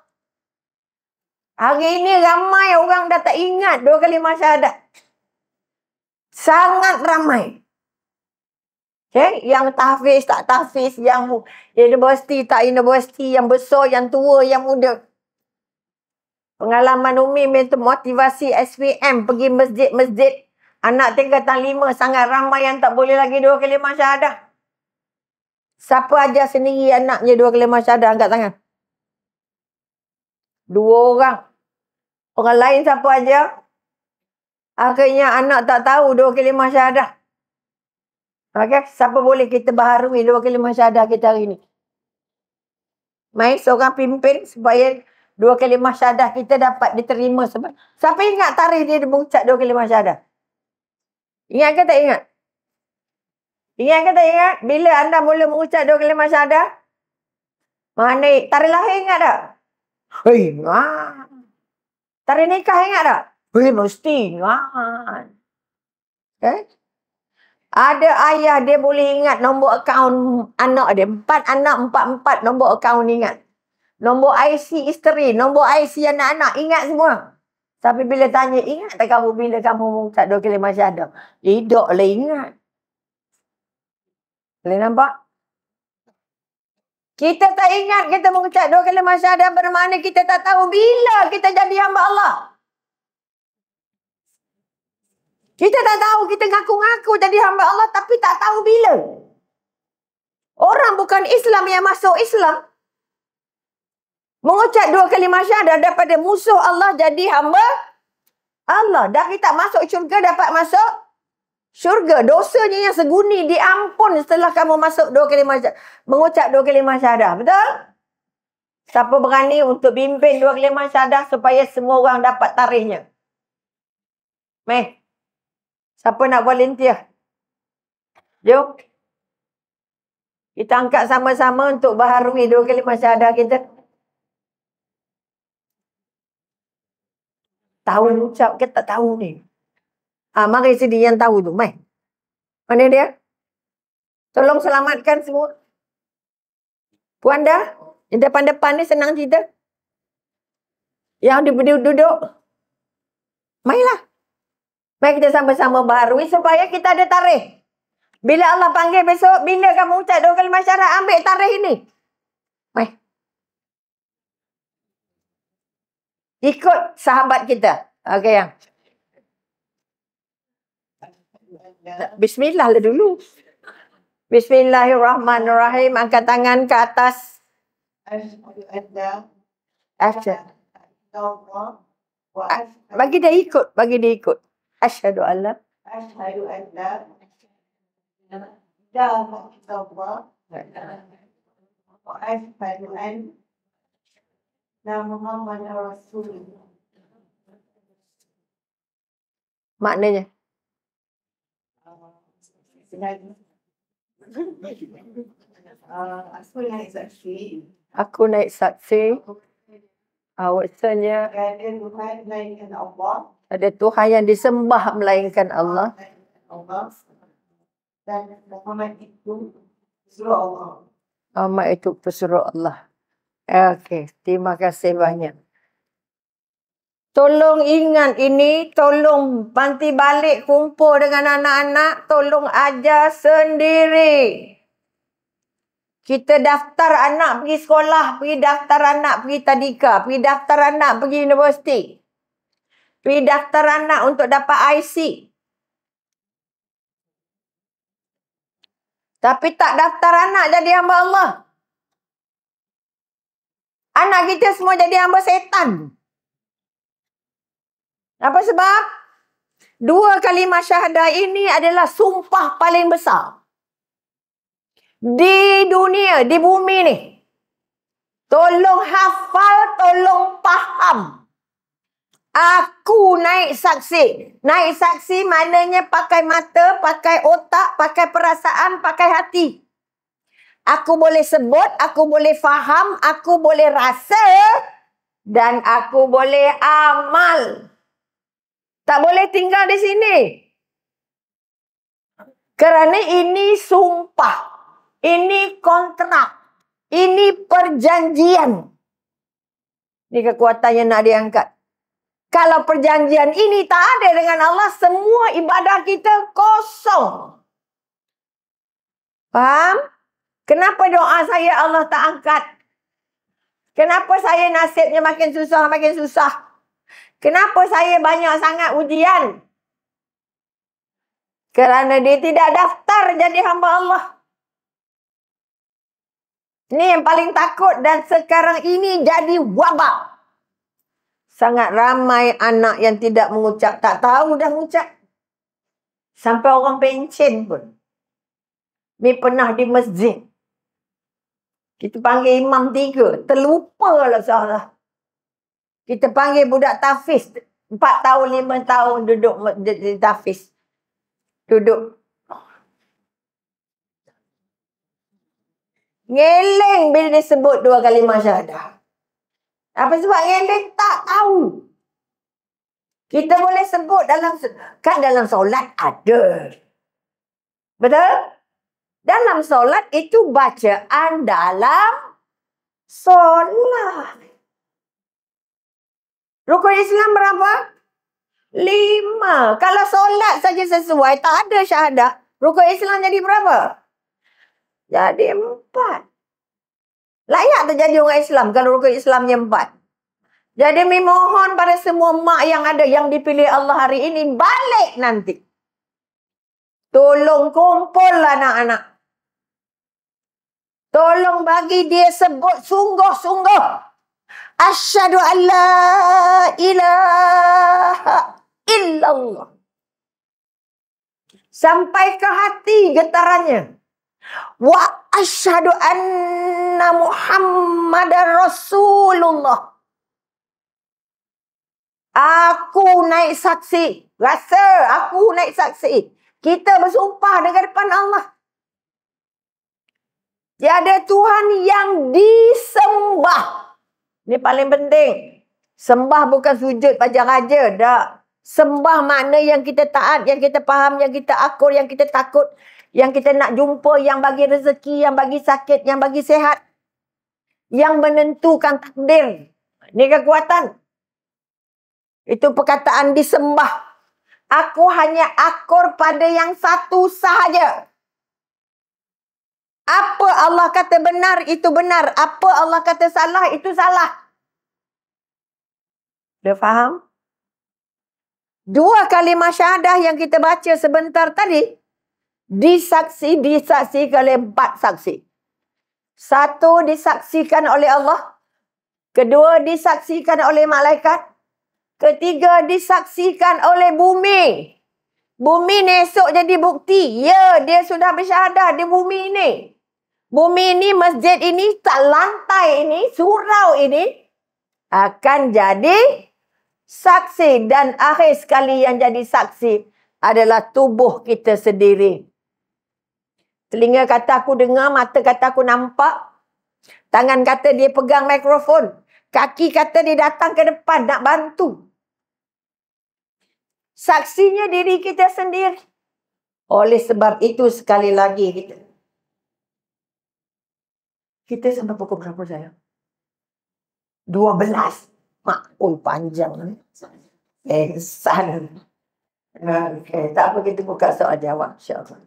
Hari ini ramai orang dah tak ingat dua kali masyadat. Sangat ramai. Okay? Yang tahfiz tak tahfiz, yang universiti tak universiti, yang besar, yang tua, yang muda. Pengalaman Umi mentor motivasi SPM pergi masjid-masjid Anak tingkatan lima sangat ramai yang tak boleh lagi dua kalimah syahadah. Siapa ajar sendiri anaknya dua kalimah syahadah angkat tangan? Dua orang. Orang lain siapa ajar? Akhirnya anak tak tahu dua kalimah syahadah. Okey, siapa boleh kita baharui dua kalimah syahadah kita hari ini? Mai seorang pimpin supaya dua kalimah syahadah kita dapat diterima. Siapa ingat tarikh dia mengucap dua kalimah syahadah? Ingat ke tak ingat? Ingat ke tak ingat? Bila anda mula mengucap dua kalimah syahadah? Mana? Tari lahir ingat tak? Ingat. Ah. Tari nikah ingat tak? Hei, mesti ingat. Eh? Ada ayah dia boleh ingat nombor akaun anak dia. Empat anak, empat-empat nombor akaun ingat. Nombor IC isteri, nombor IC anak-anak ingat semua. Tapi bila tanya, ingat tak kamu bila kamu tak dua kali masih ada? Hidup lah ingat. Boleh nampak? Kita tak ingat kita mengucap dua kali masih ada bermakna kita tak tahu bila kita jadi hamba Allah. Kita tak tahu, kita ngaku-ngaku jadi hamba Allah tapi tak tahu bila. Orang bukan Islam yang masuk Islam, Mengucap dua kali masyar dah daripada musuh Allah jadi hamba Allah. dah kita masuk syurga dapat masuk syurga. Dosanya yang seguni diampun setelah kamu masuk dua kali masyar. Mengucap dua kali masyar Betul? Siapa berani untuk bimbing dua kali masyar supaya semua orang dapat tarikhnya? Meh. Siapa nak volunteer? Jom. Kita angkat sama-sama untuk baharui dua kali masyar kita. Tahu ucap ke tak tahu ni. Ah, mari sini yang tahu tu. Mai. Mana dia? Tolong selamatkan semua. Puan dah? Yang depan-depan ni senang cerita. Yang duduk-duduk. lah. Mari kita sama-sama baharui supaya kita ada tarikh. Bila Allah panggil besok, bina kamu ucap dua kali masyarakat, ambil tarikh ini. Mai. Ikut sahabat kita. Okey yang. Bismillah lah dulu. Bismillahirrahmanirrahim. Angkat tangan ke atas. Asyhadu anna bagi dia ikut, bagi dia ikut. Asyhadu alla. Asyhadu anna la ilaha illallah. Wa asyhadu anna Maknanya? Ah, aku naik saksi. Aku naik Awak tanya. Ah, Ada Tuhan yang disembah melainkan Allah. Dan Muhammad itu pesuruh Allah. Muhammad itu pesuruh Allah. Okay, terima kasih banyak. Tolong ingat ini, tolong banti balik kumpul dengan anak-anak, tolong ajar sendiri. Kita daftar anak pergi sekolah, pergi daftar anak pergi tadika, pergi daftar anak pergi universiti. Pergi daftar anak untuk dapat IC. Tapi tak daftar anak jadi hamba Allah. Anak kita semua jadi hamba setan. Apa sebab? Dua kalimah syahadah ini adalah sumpah paling besar. Di dunia, di bumi ni. Tolong hafal, tolong faham. Aku naik saksi. Naik saksi maknanya pakai mata, pakai otak, pakai perasaan, pakai hati aku boleh sebut, aku boleh faham, aku boleh rasa dan aku boleh amal. Tak boleh tinggal di sini. Kerana ini sumpah. Ini kontrak. Ini perjanjian. Ini kekuatan yang nak diangkat. Kalau perjanjian ini tak ada dengan Allah, semua ibadah kita kosong. Faham? Kenapa doa saya Allah tak angkat? Kenapa saya nasibnya makin susah, makin susah? Kenapa saya banyak sangat ujian? Kerana dia tidak daftar jadi hamba Allah. Ini yang paling takut dan sekarang ini jadi wabak. Sangat ramai anak yang tidak mengucap. Tak tahu dah mengucap. Sampai orang pencin pun. Ni pernah di masjid. Kita panggil imam tiga. terlupa kalau seolah. Kita panggil budak tafis. Empat tahun, lima tahun duduk di tafis. Duduk. Ngeleng bila dia sebut dua kali syahadah. Apa sebab ngeleng? Tak tahu. Kita boleh sebut dalam kan dalam solat ada. Betul? Dalam solat itu bacaan dalam solat. Rukun Islam berapa? Lima. Kalau solat saja sesuai, tak ada syahadah. Rukun Islam jadi berapa? Jadi empat. Layak terjadi orang Islam kalau rukun Islamnya empat. Jadi mimohon pada semua mak yang ada yang dipilih Allah hari ini balik nanti. Tolong kumpul anak-anak. Tolong bagi dia sebut sungguh-sungguh. Asyadu alla ilaha illallah. Sampai ke hati getarannya. Wa asyadu anna Muhammad rasulullah. Aku naik saksi. Rasa aku naik saksi. Kita bersumpah dengan depan Allah. Tiada Tuhan yang disembah. Ini paling penting. Sembah bukan sujud pajak raja. Tak. Sembah mana yang kita taat, yang kita faham, yang kita akur, yang kita takut. Yang kita nak jumpa, yang bagi rezeki, yang bagi sakit, yang bagi sehat. Yang menentukan takdir. Ini kekuatan. Itu perkataan disembah. Aku hanya akur pada yang satu sahaja. Apa Allah kata benar, itu benar. Apa Allah kata salah, itu salah. Dia faham? Dua kalimah syahadah yang kita baca sebentar tadi, disaksi, disaksi oleh empat saksi. Satu disaksikan oleh Allah. Kedua disaksikan oleh malaikat. Ketiga disaksikan oleh bumi. Bumi ni esok jadi bukti. Ya, dia sudah bersyahadah di bumi ini. Bumi ini, masjid ini, tak lantai ini, surau ini akan jadi saksi. Dan akhir sekali yang jadi saksi adalah tubuh kita sendiri. Telinga kata aku dengar, mata kata aku nampak. Tangan kata dia pegang mikrofon. Kaki kata dia datang ke depan nak bantu. Saksinya diri kita sendiri. Oleh sebab itu sekali lagi kita. Kita sampai pukul berapa saya? Dua belas. Mak pun panjang. Pesan. Eh, okay. Tak apa kita buka soal jawab. InsyaAllah.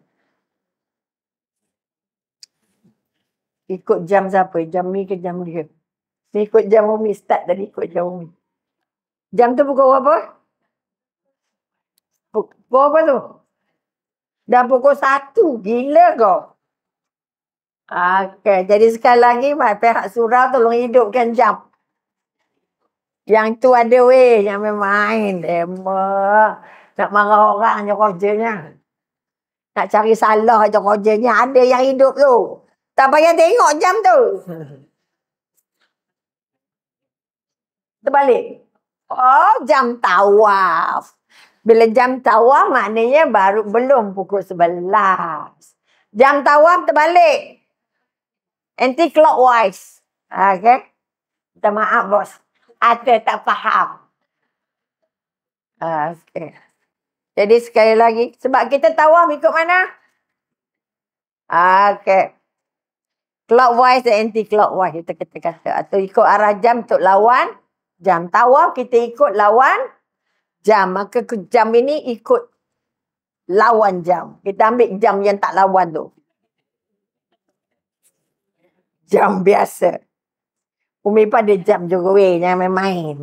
Ikut jam siapa? Jam ni ke jam ni? Ikut jam umi. Start dari ikut jam umi. Jam tu pukul apa? Pukul apa tu? Dah pukul satu. Gila kau. Okay, Jadi sekali lagi, Mak Perak Surau tolong hidupkan jam. Yang tu ada weh. Yang main main. Demo. Nak marah orang je kerjanya. Nak cari salah je kerjanya. Ada yang hidup tu. Tak payah tengok jam tu. Terbalik. Oh, jam tawaf. Bila jam tawam maknanya baru belum pukul sebelas. Jam tawam terbalik. Anti clockwise. Ha, okay? Minta maaf bos. Ada tak faham. Ha, okay. Jadi sekali lagi. Sebab kita tawam ikut mana? Ha, okay. Clockwise dan anti clockwise. Kita kata-kata. Atau ikut arah jam untuk lawan. Jam tawam kita ikut lawan jam maka jam ini ikut lawan jam. Kita ambil jam yang tak lawan tu. Jam biasa. Umi pada jam juga weh jangan main, main.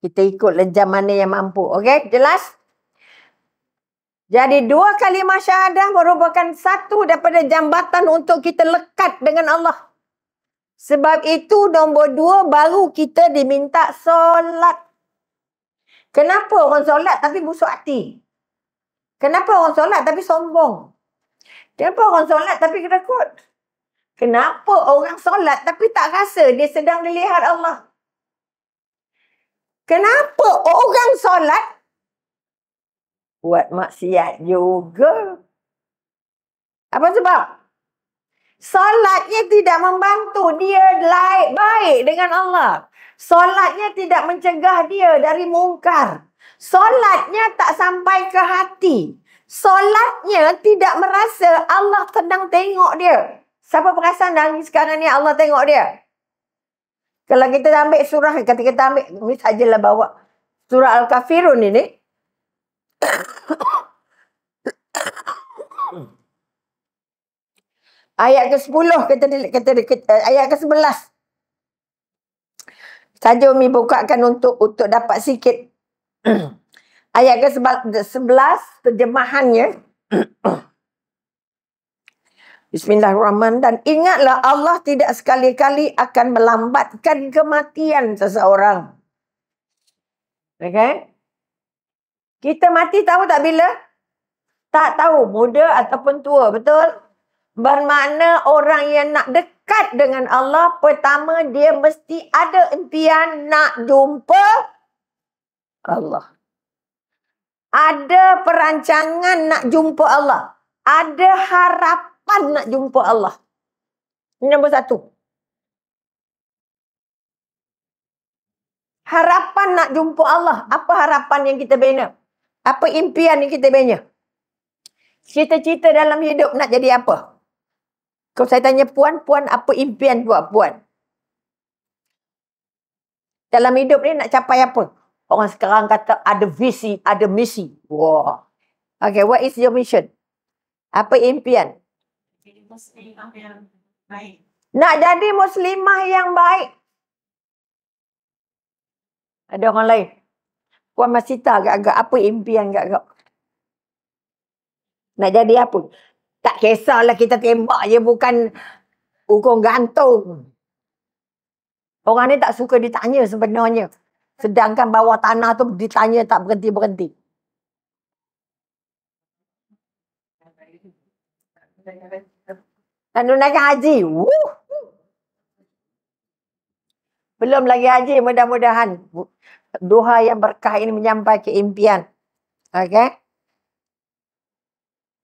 Kita ikut lah jam mana yang mampu. Okey, jelas? Jadi dua kali syahadah merupakan satu daripada jambatan untuk kita lekat dengan Allah. Sebab itu nombor dua baru kita diminta solat Kenapa orang solat tapi busuk hati? Kenapa orang solat tapi sombong? Kenapa orang solat tapi kerakut? Kenapa orang solat tapi tak rasa dia sedang melihat Allah? Kenapa orang solat buat maksiat juga? Apa sebab? Solatnya tidak membantu dia baik-baik dengan Allah. Solatnya tidak mencegah dia dari mungkar. Solatnya tak sampai ke hati. Solatnya tidak merasa Allah sedang tengok dia. Siapa perasan dah sekarang ni Allah tengok dia? Kalau kita ambil surah, kata kita ambil, ni sajalah bawa surah Al-Kafirun ini. ni. Ayat ke-10 kata, kata, kata, kata ayat ke-11 saja Umi bukakan untuk untuk dapat sikit ayat ke sebelas terjemahannya. Bismillahirrahmanirrahim. Dan ingatlah Allah tidak sekali-kali akan melambatkan kematian seseorang. Okay. Kita mati tahu tak bila? Tak tahu. Muda ataupun tua. Betul? Bermakna orang yang nak dekat dekat dengan Allah, pertama dia mesti ada impian nak jumpa Allah. Ada perancangan nak jumpa Allah. Ada harapan nak jumpa Allah. Nombor satu. Harapan nak jumpa Allah. Apa harapan yang kita bina? Apa impian yang kita bina? Cita-cita dalam hidup nak jadi apa? Kalau saya tanya puan, puan apa impian buat puan? Dalam hidup ni nak capai apa? Orang sekarang kata ada visi, ada misi. Wah. Wow. Okay, what is your mission? Apa impian? Nak jadi muslimah yang baik. Ada orang lain. Puan Masita agak-agak apa impian agak-agak? Nak jadi apa? Tak kisahlah kita tembak je bukan hukum gantung. Orang ni tak suka ditanya sebenarnya. Sedangkan bawah tanah tu ditanya tak berhenti-berhenti. Dan tunaikan haji. Woo! Belum lagi haji mudah-mudahan. Duha yang berkah ini menyampaikan impian. Okay.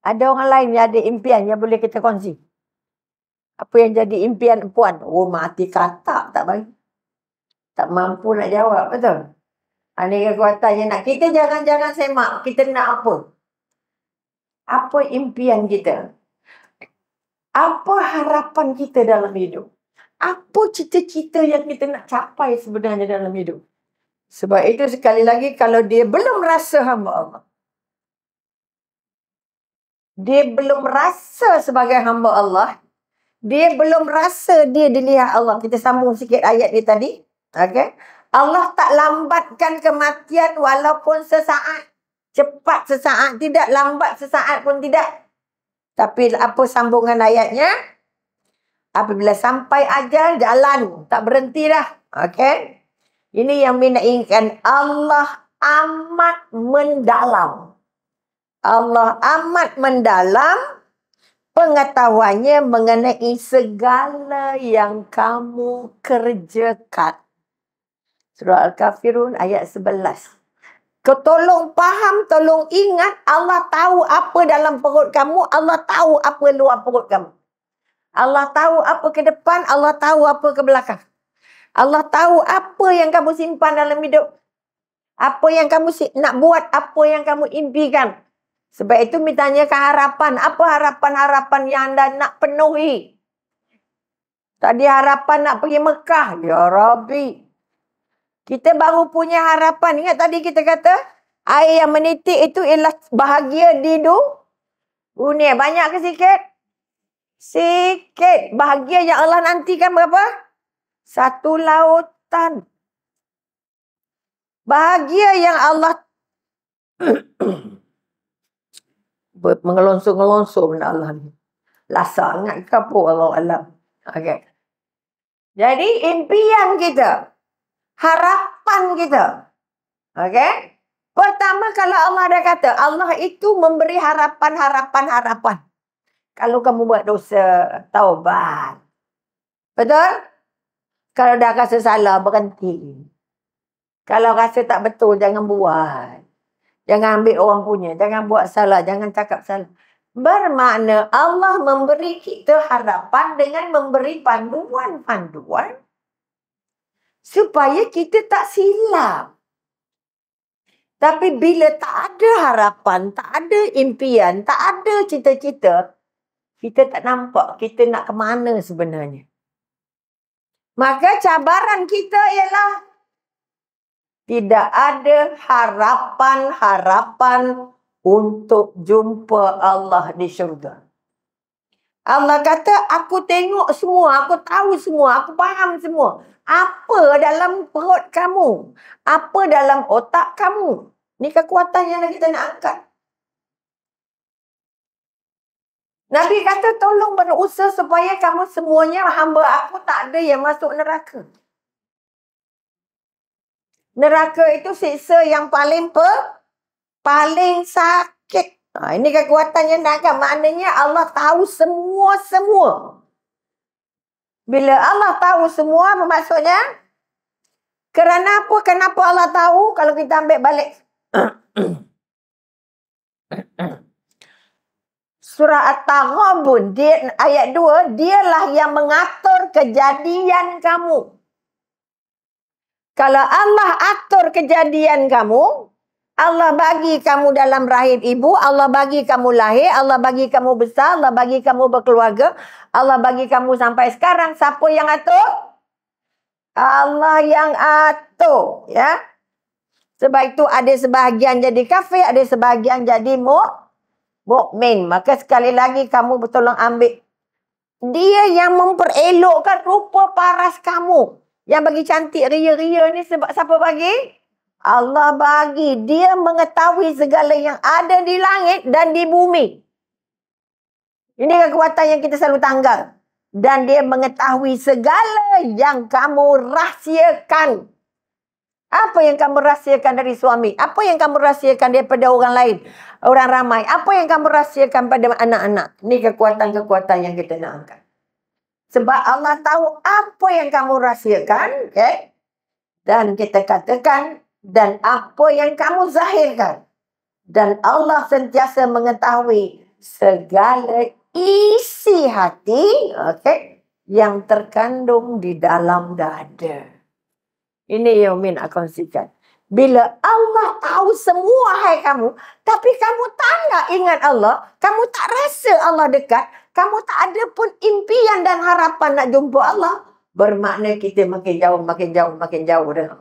Ada orang lain yang ada impian yang boleh kita kongsi. Apa yang jadi impian puan? Oh mati kata tak bagi. Tak mampu nak jawab betul. Ini kekuatannya nak. Kita jangan-jangan semak. Kita nak apa? Apa impian kita? Apa harapan kita dalam hidup? Apa cita-cita yang kita nak capai sebenarnya dalam hidup? Sebab itu sekali lagi kalau dia belum rasa hamba Allah dia belum rasa sebagai hamba Allah. Dia belum rasa dia dilihat Allah. Kita sambung sikit ayat ni tadi. Okay. Allah tak lambatkan kematian walaupun sesaat. Cepat sesaat tidak, lambat sesaat pun tidak. Tapi apa sambungan ayatnya? Apabila sampai ajal, jalan. Tak berhenti dah. Okay. Ini yang minat ingatkan. Allah amat mendalam. Allah amat mendalam pengetahuannya mengenai segala yang kamu kerjakan. Surah Al-Kafirun ayat 11. Kau tolong faham, tolong ingat Allah tahu apa dalam perut kamu, Allah tahu apa luar perut kamu. Allah tahu apa ke depan, Allah tahu apa ke belakang. Allah tahu apa yang kamu simpan dalam hidup. Apa yang kamu nak buat, apa yang kamu impikan. Sebab itu ditanyakan harapan. Apa harapan-harapan yang anda nak penuhi? Tadi harapan nak pergi Mekah. Ya Rabbi. Kita baru punya harapan. Ingat tadi kita kata? Air yang menitik itu ialah bahagia di dunia. Banyak ke sikit? Sikit. Bahagia yang Allah nantikan berapa? Satu lautan. Bahagia yang Allah mengelongsor-ngelongsor benda Allah ni. Lasa ingat ke apa Allah Alam. Okay. Jadi impian kita, harapan kita. Okay. Pertama kalau Allah dah kata, Allah itu memberi harapan-harapan-harapan. Kalau kamu buat dosa, taubat. Betul? Kalau dah rasa salah, berhenti. Kalau rasa tak betul, jangan buat. Jangan ambil orang punya. Jangan buat salah. Jangan cakap salah. Bermakna Allah memberi kita harapan dengan memberi panduan-panduan. Supaya kita tak silap. Tapi bila tak ada harapan, tak ada impian, tak ada cita-cita, kita tak nampak kita nak ke mana sebenarnya. Maka cabaran kita ialah tidak ada harapan-harapan untuk jumpa Allah di syurga. Allah kata, aku tengok semua, aku tahu semua, aku faham semua. Apa dalam perut kamu? Apa dalam otak kamu? Ini kekuatan yang kita nak angkat. Nabi kata, tolong berusaha supaya kamu semuanya hamba aku tak ada yang masuk neraka. Neraka itu siksa yang paling pe, paling sakit. Ha, ini kekuatannya naga. Maknanya Allah tahu semua-semua. Bila Allah tahu semua, maksudnya kerana apa? Kenapa Allah tahu? Kalau kita ambil balik surah At-Taghabun ayat 2, dialah yang mengatur kejadian kamu. Kalau Allah atur kejadian kamu, Allah bagi kamu dalam rahim ibu, Allah bagi kamu lahir, Allah bagi kamu besar, Allah bagi kamu berkeluarga, Allah bagi kamu sampai sekarang. Siapa yang atur? Allah yang atur, ya. Sebab itu ada sebahagian jadi kafir, ada sebahagian jadi mukmin. Maka sekali lagi kamu tolong ambil dia yang memperelokkan rupa paras kamu. Yang bagi cantik ria-ria ni sebab siapa bagi? Allah bagi. Dia mengetahui segala yang ada di langit dan di bumi. Ini kekuatan yang kita selalu tanggal. Dan dia mengetahui segala yang kamu rahsiakan. Apa yang kamu rahsiakan dari suami? Apa yang kamu rahsiakan daripada orang lain? Orang ramai. Apa yang kamu rahsiakan pada anak-anak? Ini kekuatan-kekuatan yang kita nak angkat. Sebab Allah tahu apa yang kamu rahsiakan. Okay? Dan kita katakan. Dan apa yang kamu zahirkan. Dan Allah sentiasa mengetahui segala isi hati okay, yang terkandung di dalam dada. Ini yang Min akan sikat. Bila Allah tahu semua hai kamu, tapi kamu tak nak ingat Allah, kamu tak rasa Allah dekat, kamu tak ada pun impian dan harapan nak jumpa Allah, bermakna kita makin jauh, makin jauh, makin jauh dah.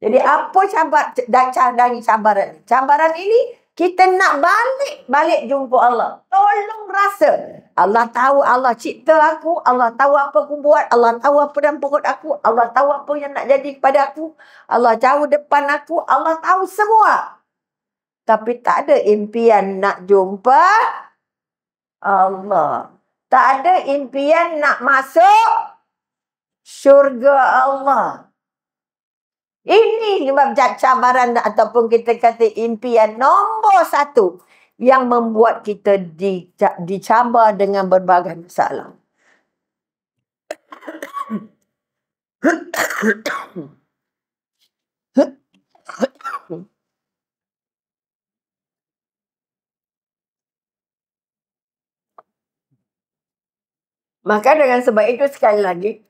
Jadi apa cabar dan cabaran? Cabaran ini kita nak balik balik jumpa Allah. Tolong rasa. Allah tahu Allah cipta aku, Allah tahu apa aku buat, Allah tahu apa dalam perut aku, Allah tahu apa yang nak jadi kepada aku. Allah tahu depan aku, Allah tahu semua. Tapi tak ada impian nak jumpa Allah. Tak ada impian nak masuk syurga Allah. Ini sebab cabaran ataupun kita kata impian nombor satu yang membuat kita di, dicabar dengan berbagai masalah. Maka dengan sebab itu sekali lagi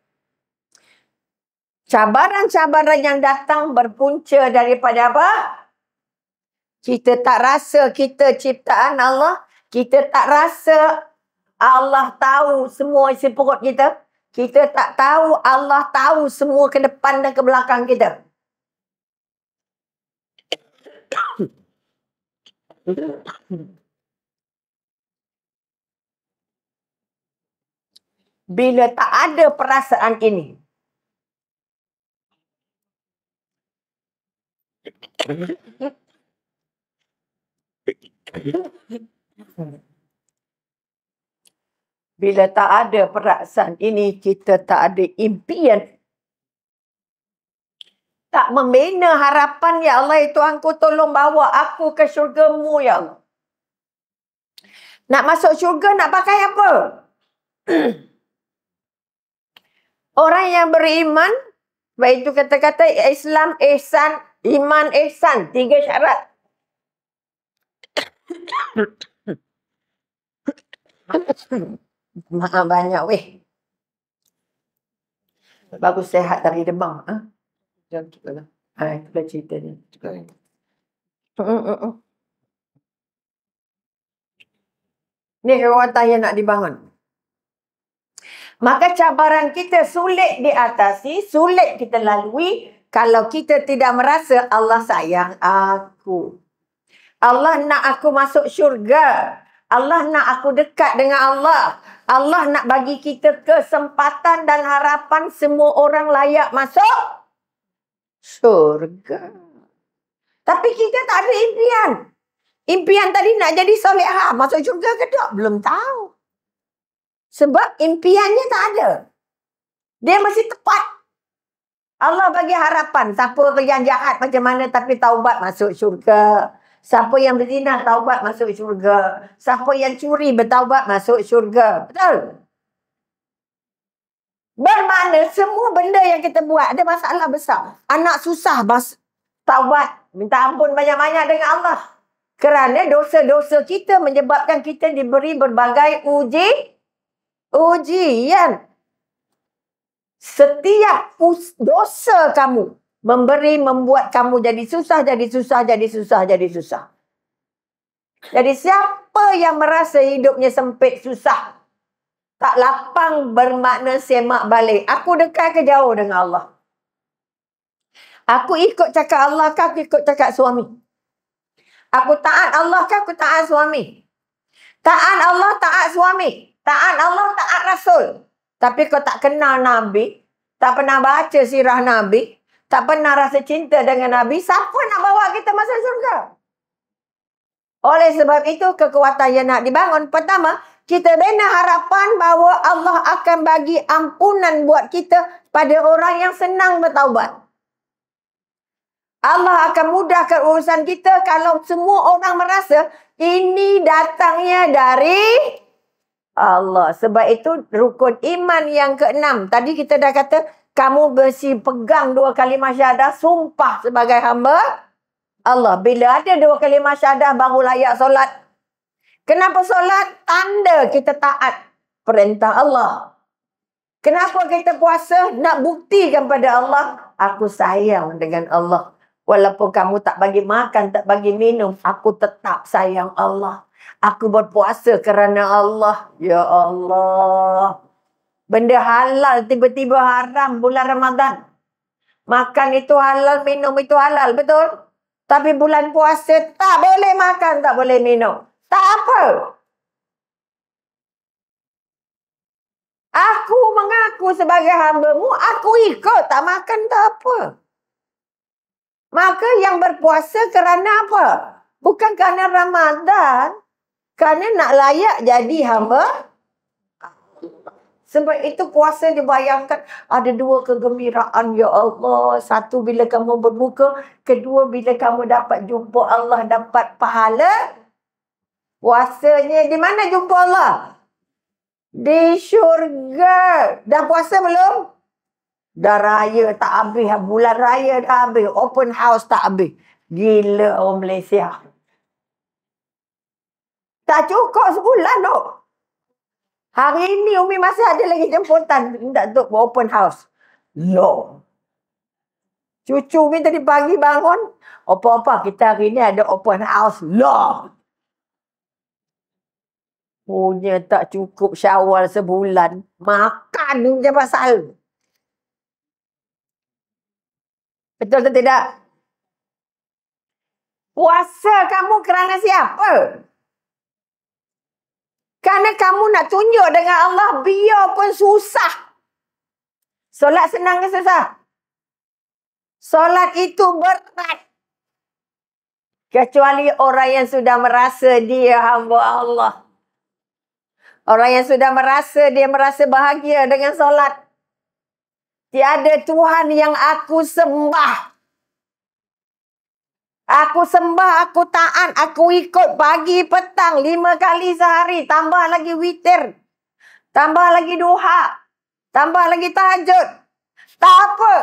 cabaran-cabaran yang datang berpunca daripada apa? Kita tak rasa kita ciptaan Allah. Kita tak rasa Allah tahu semua isi perut kita. Kita tak tahu Allah tahu semua ke depan dan ke belakang kita. Bila tak ada perasaan ini, Bila tak ada perasaan ini, kita tak ada impian. Tak membina harapan, Ya Allah, Tuhan ku tolong bawa aku ke syurgamu, Ya Allah. Nak masuk syurga, nak pakai apa? Orang yang beriman, baik itu kata-kata Islam, Ihsan, Iman ihsan tiga syarat. Maha banyak weh. Bagus sehat dari demam. Ha? Jangan cuba lah. Ha, ah, itu lah cerita ni. Cuba lah. Ni kekuatan yang nak dibangun. Maka cabaran kita sulit diatasi, sulit kita lalui, kalau kita tidak merasa Allah sayang aku. Allah nak aku masuk syurga. Allah nak aku dekat dengan Allah. Allah nak bagi kita kesempatan dan harapan semua orang layak masuk syurga. Tapi kita tak ada impian. Impian tadi nak jadi solehah masuk syurga ke tak? Belum tahu. Sebab impiannya tak ada. Dia masih tepat Allah bagi harapan siapa yang jahat macam mana tapi taubat masuk syurga. Siapa yang berzina taubat masuk syurga. Siapa yang curi bertaubat masuk syurga. Betul? Bermakna semua benda yang kita buat ada masalah besar. Anak susah mas taubat minta ampun banyak-banyak dengan Allah. Kerana dosa-dosa kita menyebabkan kita diberi berbagai uji. Ujian. Yeah setiap dosa kamu memberi membuat kamu jadi susah jadi susah jadi susah jadi susah. Jadi siapa yang merasa hidupnya sempit susah tak lapang bermakna semak balik. Aku dekat ke jauh dengan Allah? Aku ikut cakap Allah ke aku ikut cakap suami? Aku taat Allah ke aku taat suami? Taat Allah, taat suami. Taat Allah, taat Rasul. Tapi kau tak kenal Nabi. Tak pernah baca sirah Nabi. Tak pernah rasa cinta dengan Nabi. Siapa nak bawa kita masuk surga? Oleh sebab itu kekuatan yang nak dibangun. Pertama, kita bina harapan bahawa Allah akan bagi ampunan buat kita pada orang yang senang bertaubat. Allah akan mudahkan urusan kita kalau semua orang merasa ini datangnya dari Allah. Sebab itu rukun iman yang keenam. Tadi kita dah kata kamu mesti pegang dua kali masyadah sumpah sebagai hamba Allah. Bila ada dua kali masyadah baru layak solat. Kenapa solat? Tanda kita taat perintah Allah. Kenapa kita puasa? Nak buktikan pada Allah. Aku sayang dengan Allah. Walaupun kamu tak bagi makan, tak bagi minum. Aku tetap sayang Allah. Aku berpuasa kerana Allah. Ya Allah. Benda halal tiba-tiba haram bulan Ramadan. Makan itu halal, minum itu halal. Betul? Tapi bulan puasa tak boleh makan, tak boleh minum. Tak apa. Aku mengaku sebagai hambamu, aku ikut. Tak makan, tak apa. Maka yang berpuasa kerana apa? Bukan kerana Ramadan. Kerana nak layak jadi hamba sebab itu puasa dibayangkan ada dua kegembiraan ya Allah. Satu bila kamu berbuka, kedua bila kamu dapat jumpa Allah dapat pahala. Puasanya di mana jumpa Allah? Di syurga. Dah puasa belum? Dah raya tak habis. Bulan raya dah habis. Open house tak habis. Gila orang Malaysia. Tak cukup sebulan, Dok. Hari ini Umi masih ada lagi jemputan. Tak duk open house. Lo. Cucu Umi tadi pagi bangun. Apa-apa kita hari ini ada open house. Lo. Punya tak cukup syawal sebulan. Makan je pasal. Betul atau tidak? Puasa kamu kerana Siapa? Karena kamu nak tunjuk dengan Allah biar pun susah. Solat senang ke susah? Solat itu berat. Kecuali orang yang sudah merasa dia hamba Allah. Orang yang sudah merasa dia merasa bahagia dengan solat. Tiada Tuhan yang aku sembah. Aku sembah, aku taat, aku ikut pagi petang lima kali sehari. Tambah lagi witir. Tambah lagi duha. Tambah lagi tahajud. Tak apa.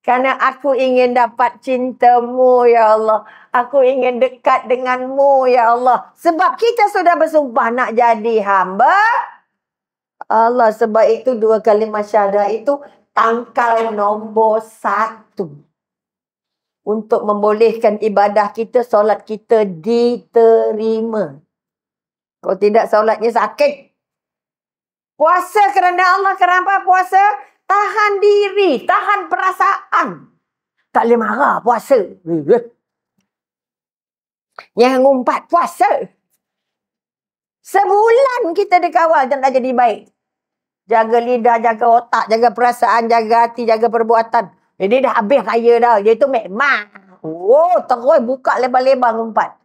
Karena aku ingin dapat cintamu, Ya Allah. Aku ingin dekat denganmu, Ya Allah. Sebab kita sudah bersumpah nak jadi hamba. Allah, sebab itu dua kali masyadah itu tangkal nombor satu untuk membolehkan ibadah kita, solat kita diterima. Kalau tidak solatnya sakit. Puasa kerana Allah, kerana apa puasa? Tahan diri, tahan perasaan. Tak boleh marah puasa. Yang ngumpat puasa. Sebulan kita dikawal dan tak jadi baik. Jaga lidah, jaga otak, jaga perasaan, jaga hati, jaga perbuatan. Jadi eh, dah habis raya dah. Dia tu memang. Oh, terus buka lebar-lebar empat.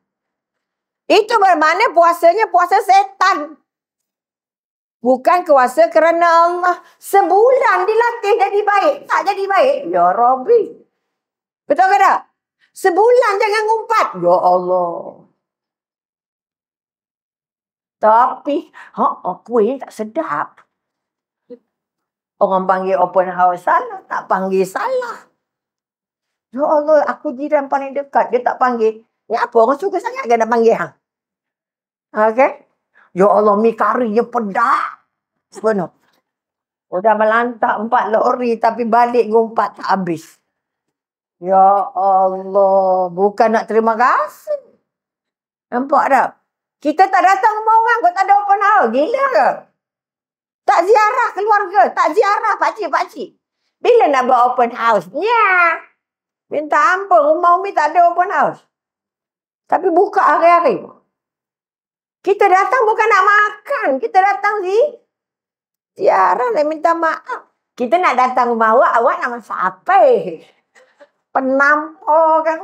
Itu bermakna puasanya puasa setan. Bukan kuasa kerana Allah. Sebulan dilatih jadi baik. Tak jadi baik. Ya Rabbi. Betul ke tak? Sebulan jangan ngumpat. Ya Allah. Tapi, ha, apa tak sedap? Orang panggil open house salah. Tak panggil salah. Ya Allah, aku jiran paling dekat. Dia tak panggil. Ya apa orang suka sangat kan nak panggil. Ha? Okay. Ha, ya Allah, mi kari dia pedak. Sebenar. Udah melantak empat lori tapi balik ngumpat tak habis. Ya Allah. Bukan nak terima kasih. Nampak tak? Kita tak datang rumah orang. Kau tak ada open house. Gila ke? Tak ziarah keluarga. Tak ziarah pakcik-pakcik. Bila nak buat open house? Ya. Minta ampun. Rumah Umi tak ada open house. Tapi buka hari-hari. Kita datang bukan nak makan. Kita datang si. Ziarah nak minta maaf. Kita nak datang rumah awak. Awak nak masak apa? Penampo kan.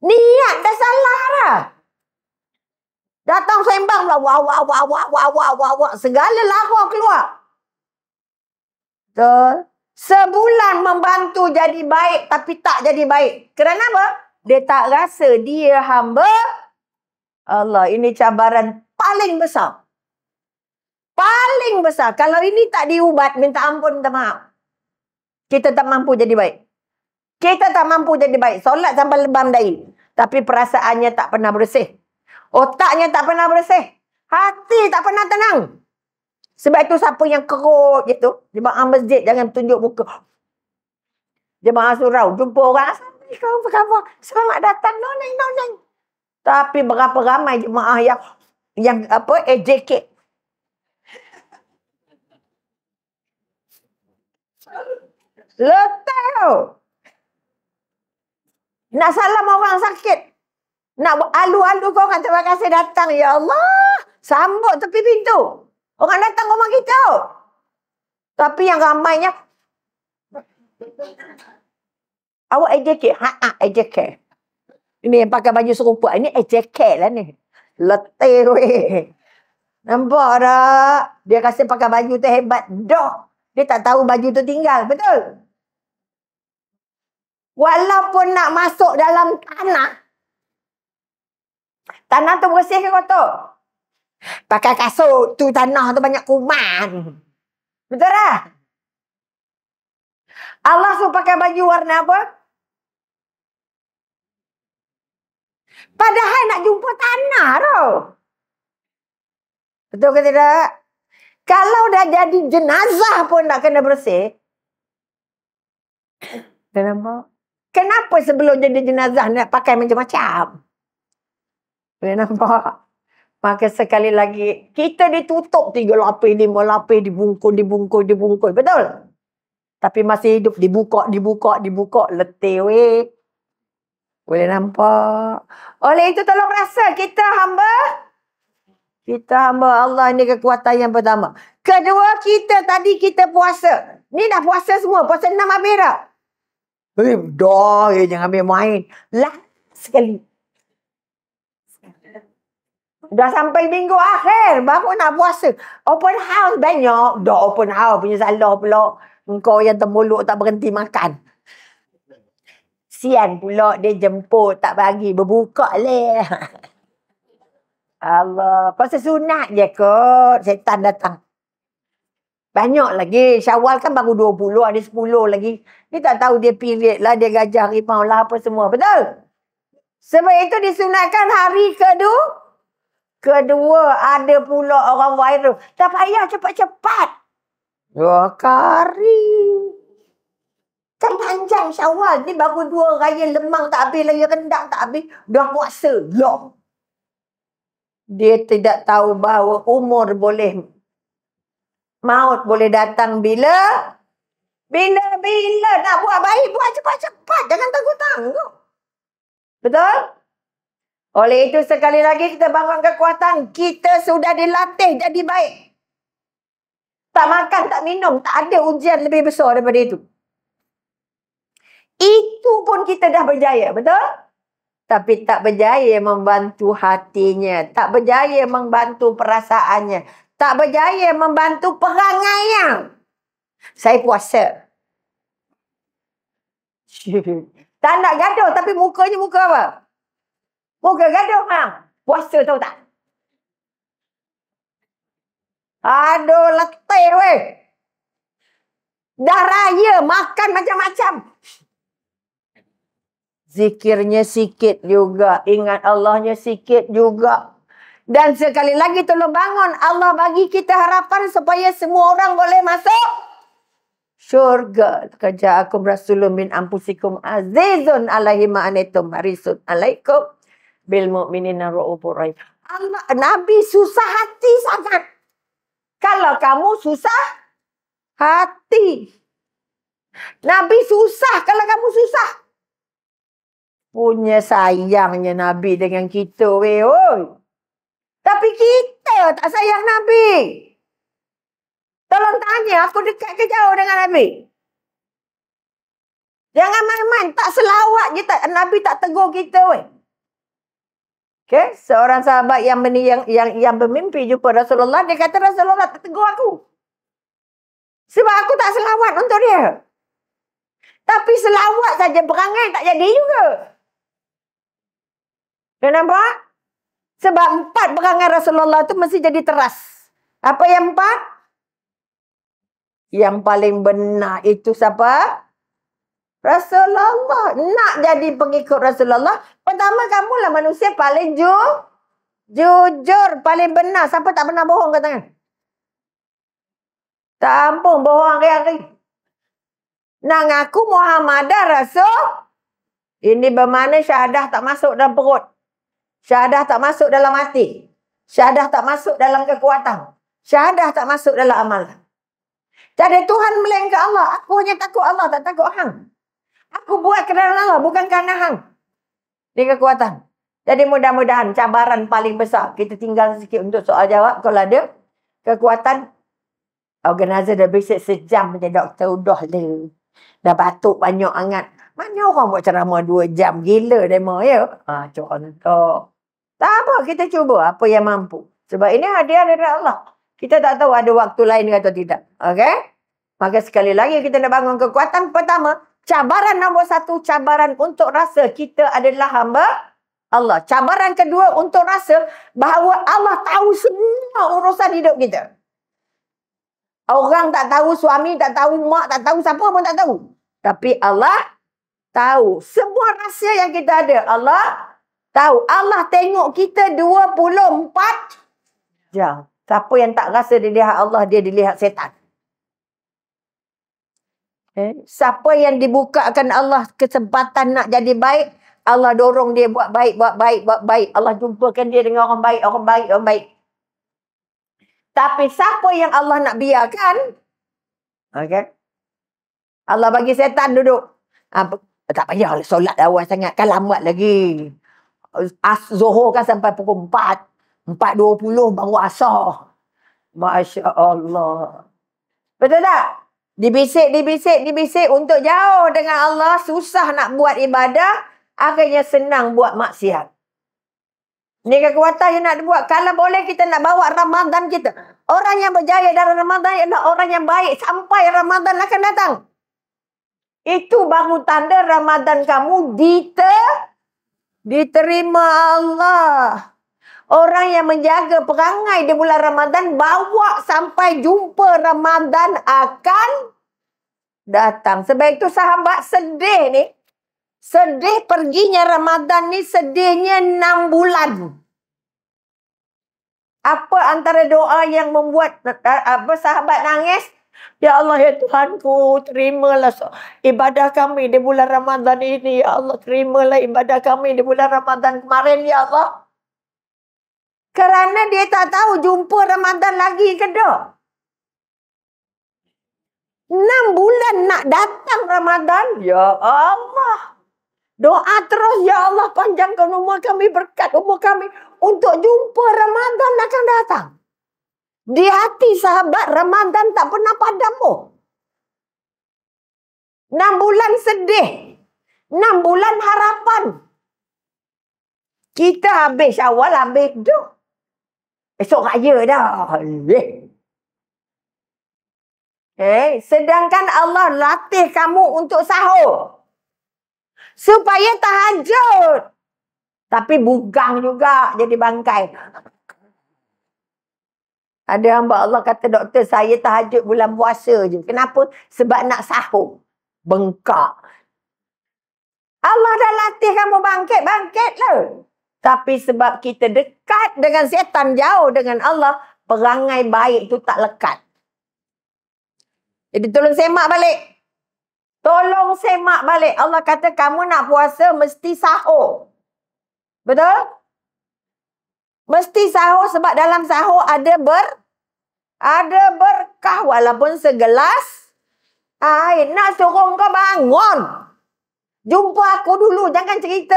Niat dah salah lah. Datang sembang pula. Wah, wah, wah, wah, wah, wah, wah, wah. Segala lara keluar. Betul? Sebulan membantu jadi baik tapi tak jadi baik. Kerana apa? Dia tak rasa dia hamba. Allah, ini cabaran paling besar. Paling besar. Kalau ini tak diubat, minta ampun, minta maaf. Kita tak mampu jadi baik. Kita tak mampu jadi baik. Solat sampai lebam dahi, Tapi perasaannya tak pernah bersih. Otaknya tak pernah bersih. Hati tak pernah tenang. Sebab itu siapa yang kerut gitu. Jemaah masjid jangan tunjuk muka. Jemaah surau. Jumpa orang. Assalamualaikum. Apa Selamat datang. Noneng, noneng. Tapi berapa ramai jemaah yang yang apa AJK. Letak tau. Nak salam orang sakit. Nak alu-alu kau orang terima kasih datang. Ya Allah. Sambut tepi pintu. Orang datang rumah kita. Tapi yang ramainya. Awak ejekir. Ha-ha, ejekir. Ini yang pakai baju serupa. Ini ejekir lah ni. Letih weh. Nampak tak? Dia kasi pakai baju tu hebat. Dok. Dia tak tahu baju tu tinggal. Betul? Walaupun nak masuk dalam tanah. Tanah tu bersih ke kotor? Pakai kasut tu tanah tu banyak kuman. Betul tak? Allah suruh pakai baju warna apa? Padahal nak jumpa tanah tu. Betul ke tidak? Kalau dah jadi jenazah pun nak kena bersih. Kenapa? Kenapa sebelum jadi jenazah nak pakai macam-macam? Boleh nampak? Maka sekali lagi, kita ditutup tiga lapis lima melapis, dibungkus, dibungkus, dibungkus. Betul? Tapi masih hidup, dibuka, dibuka, dibuka. Letih, weh. Boleh nampak? Oleh itu, tolong rasa kita hamba. Kita hamba Allah ni kekuatan yang pertama. Kedua, kita tadi kita puasa. Ni dah puasa semua. Puasa enam habis dah. Eh, dah. Eh, jangan ambil main. Lah, sekali dah sampai minggu akhir baru nak puasa. Open house banyak. Dah open house punya salah pula. Engkau yang temuluk tak berhenti makan. Sian pula dia jemput tak bagi berbuka leh. Allah. Kau sesunat je kot. Setan datang. Banyak lagi. Syawal kan baru 20. Ada 10 lagi. Ni tak tahu dia period lah. Dia gajah rimau lah apa semua. Betul? Sebab itu disunatkan hari kedua. Kedua, ada pula orang viral. Tak payah cepat-cepat. Dua kari. Kan panjang syawal. Ni baru dua raya lemang tak habis. Raya rendang tak habis. Dah puasa. Long. Dia tidak tahu bahawa umur boleh. Maut boleh datang bila. Bila-bila nak buat baik. Buat cepat-cepat. Jangan tangguh-tangguh. Betul? Oleh itu sekali lagi kita bangun kekuatan. Kita sudah dilatih jadi baik. Tak makan, tak minum. Tak ada ujian lebih besar daripada itu. Itu pun kita dah berjaya, betul? Tapi tak berjaya membantu hatinya. Tak berjaya membantu perasaannya. Tak berjaya membantu perangainya. Saya puasa. tak nak gaduh tapi mukanya muka apa? Muka gaduh, Mam. Puasa tahu tak? Aduh, letih, weh. Dah raya, makan macam-macam. Zikirnya sikit juga. Ingat Allahnya sikit juga. Dan sekali lagi tolong bangun. Allah bagi kita harapan supaya semua orang boleh masuk. Syurga. Kerja aku berasulun min ampusikum azizun alaihi ma'anitum harisun alaikum bil mu'minina ra'ufur rahim. Allah Nabi susah hati sangat. Kalau kamu susah hati. Nabi susah kalau kamu susah. Punya sayangnya Nabi dengan kita weh oi. Tapi kita tak sayang Nabi. Tolong tanya aku dekat ke jauh dengan Nabi? Jangan main-main. Tak selawat je tak, Nabi tak tegur kita weh. Okay? Seorang sahabat yang meni yang, yang yang bermimpi jumpa Rasulullah, dia kata Rasulullah tegur aku. Sebab aku tak selawat untuk dia. Tapi selawat saja perangai tak jadi juga. Dan nampak? Sebab empat perangai Rasulullah tu mesti jadi teras. Apa yang empat? Yang paling benar itu siapa? Rasulullah nak jadi pengikut Rasulullah. Pertama kamu lah manusia paling ju, jujur, paling benar. Siapa tak pernah bohong kat tangan? Tak ampun bohong hari-hari. Nak ngaku Muhammadah Rasul. Ini bermakna syahadah tak masuk dalam perut. Syahadah tak masuk dalam hati. Syahadah tak masuk dalam kekuatan. Syahadah tak masuk dalam amalan. Tak ada Tuhan melainkan Allah. Aku hanya takut Allah, tak takut orang. Aku buat kerana Allah bukan kerana hang. Ini kekuatan. Jadi mudah-mudahan cabaran paling besar. Kita tinggal sikit untuk soal jawab. Kalau ada kekuatan. Organizer dah bisik sejam punya doktor. Udah le. Dah batuk banyak hangat. Mana orang buat ceramah dua jam. Gila dia mau ya. Ha, contoh. Tak apa. Kita cuba apa yang mampu. Sebab ini hadiah dari Allah. Kita tak tahu ada waktu lain atau tidak. Okay? Maka sekali lagi kita nak bangun kekuatan pertama. Cabaran nombor satu, cabaran untuk rasa kita adalah hamba Allah. Cabaran kedua untuk rasa bahawa Allah tahu semua urusan hidup kita. Orang tak tahu, suami tak tahu, mak tak tahu, siapa pun tak tahu. Tapi Allah tahu. Semua rahsia yang kita ada, Allah tahu. Allah tengok kita 24 jam. Siapa yang tak rasa dilihat Allah, dia dilihat setan. Eh? Siapa yang dibukakan Allah kesempatan nak jadi baik, Allah dorong dia buat baik, buat baik, buat baik. Allah jumpakan dia dengan orang baik, orang baik, orang baik. Tapi siapa yang Allah nak biarkan? Okay. Allah bagi setan duduk. Apa? Ah, tak payah lah solat awal sangat. Kan lambat lagi. As Zohor kan sampai pukul 4. 4.20 baru asar. Masya Allah. Betul tak? Dibisik, dibisik, dibisik untuk jauh dengan Allah. Susah nak buat ibadah. Akhirnya senang buat maksiat. Ini kekuatan yang nak dibuat. Kalau boleh kita nak bawa Ramadan kita. Orang yang berjaya dalam Ramadan adalah orang yang baik. Sampai Ramadan akan datang. Itu baru tanda Ramadan kamu diterima Allah. Orang yang menjaga perangai di bulan Ramadan bawa sampai jumpa Ramadan akan datang. Sebab itu sahabat sedih ni. Sedih perginya Ramadan ni sedihnya enam bulan. Apa antara doa yang membuat eh, apa sahabat nangis? Ya Allah ya Tuhanku terimalah ibadah kami di bulan Ramadan ini ya Allah terimalah ibadah kami di bulan Ramadan kemarin ya Allah kerana dia tak tahu jumpa Ramadan lagi ke tak. Enam bulan nak datang Ramadan. Ya Allah. Doa terus. Ya Allah panjangkan umur kami. Berkat umur kami. Untuk jumpa Ramadan akan datang. Di hati sahabat Ramadan tak pernah padamu. Enam bulan sedih. Enam bulan harapan. Kita habis awal habis duk. Esok raya dah. Eh. Eh, sedangkan Allah latih kamu untuk sahur. Supaya tahajud. Tapi bugang juga jadi bangkai. Ada hamba Allah kata, doktor saya tahajud bulan puasa je. Kenapa? Sebab nak sahur. Bengkak. Allah dah latih kamu bangkit, bangkitlah. Tapi sebab kita dekat dengan setan, jauh dengan Allah, perangai baik tu tak lekat. Jadi tolong semak balik. Tolong semak balik. Allah kata kamu nak puasa mesti sahur. Betul? Mesti sahur sebab dalam sahur ada ber ada berkah walaupun segelas air. Nak suruh kau bangun. Jumpa aku dulu. Jangan cerita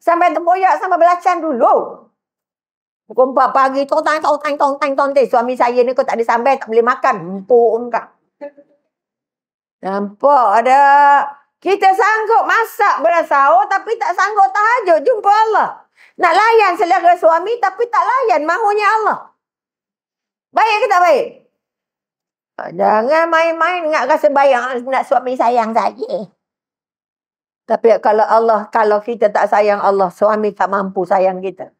sampai terboyak sama belasan dulu. Pukul empat pagi. tontang, tontang, tontang, tang, Suami saya ni kau tak ada sambal. Tak boleh makan. Empuk engkau. Nampak ada. Kita sanggup masak belas sahur. Tapi tak sanggup tahajud. Jumpa Allah. Nak layan selera suami. Tapi tak layan. Mahunya Allah. Baik ke tak baik? Jangan main-main. Nak rasa bayang. Nak suami sayang saja. Tapi kalau Allah, kalau kita tak sayang Allah, suami tak mampu sayang kita.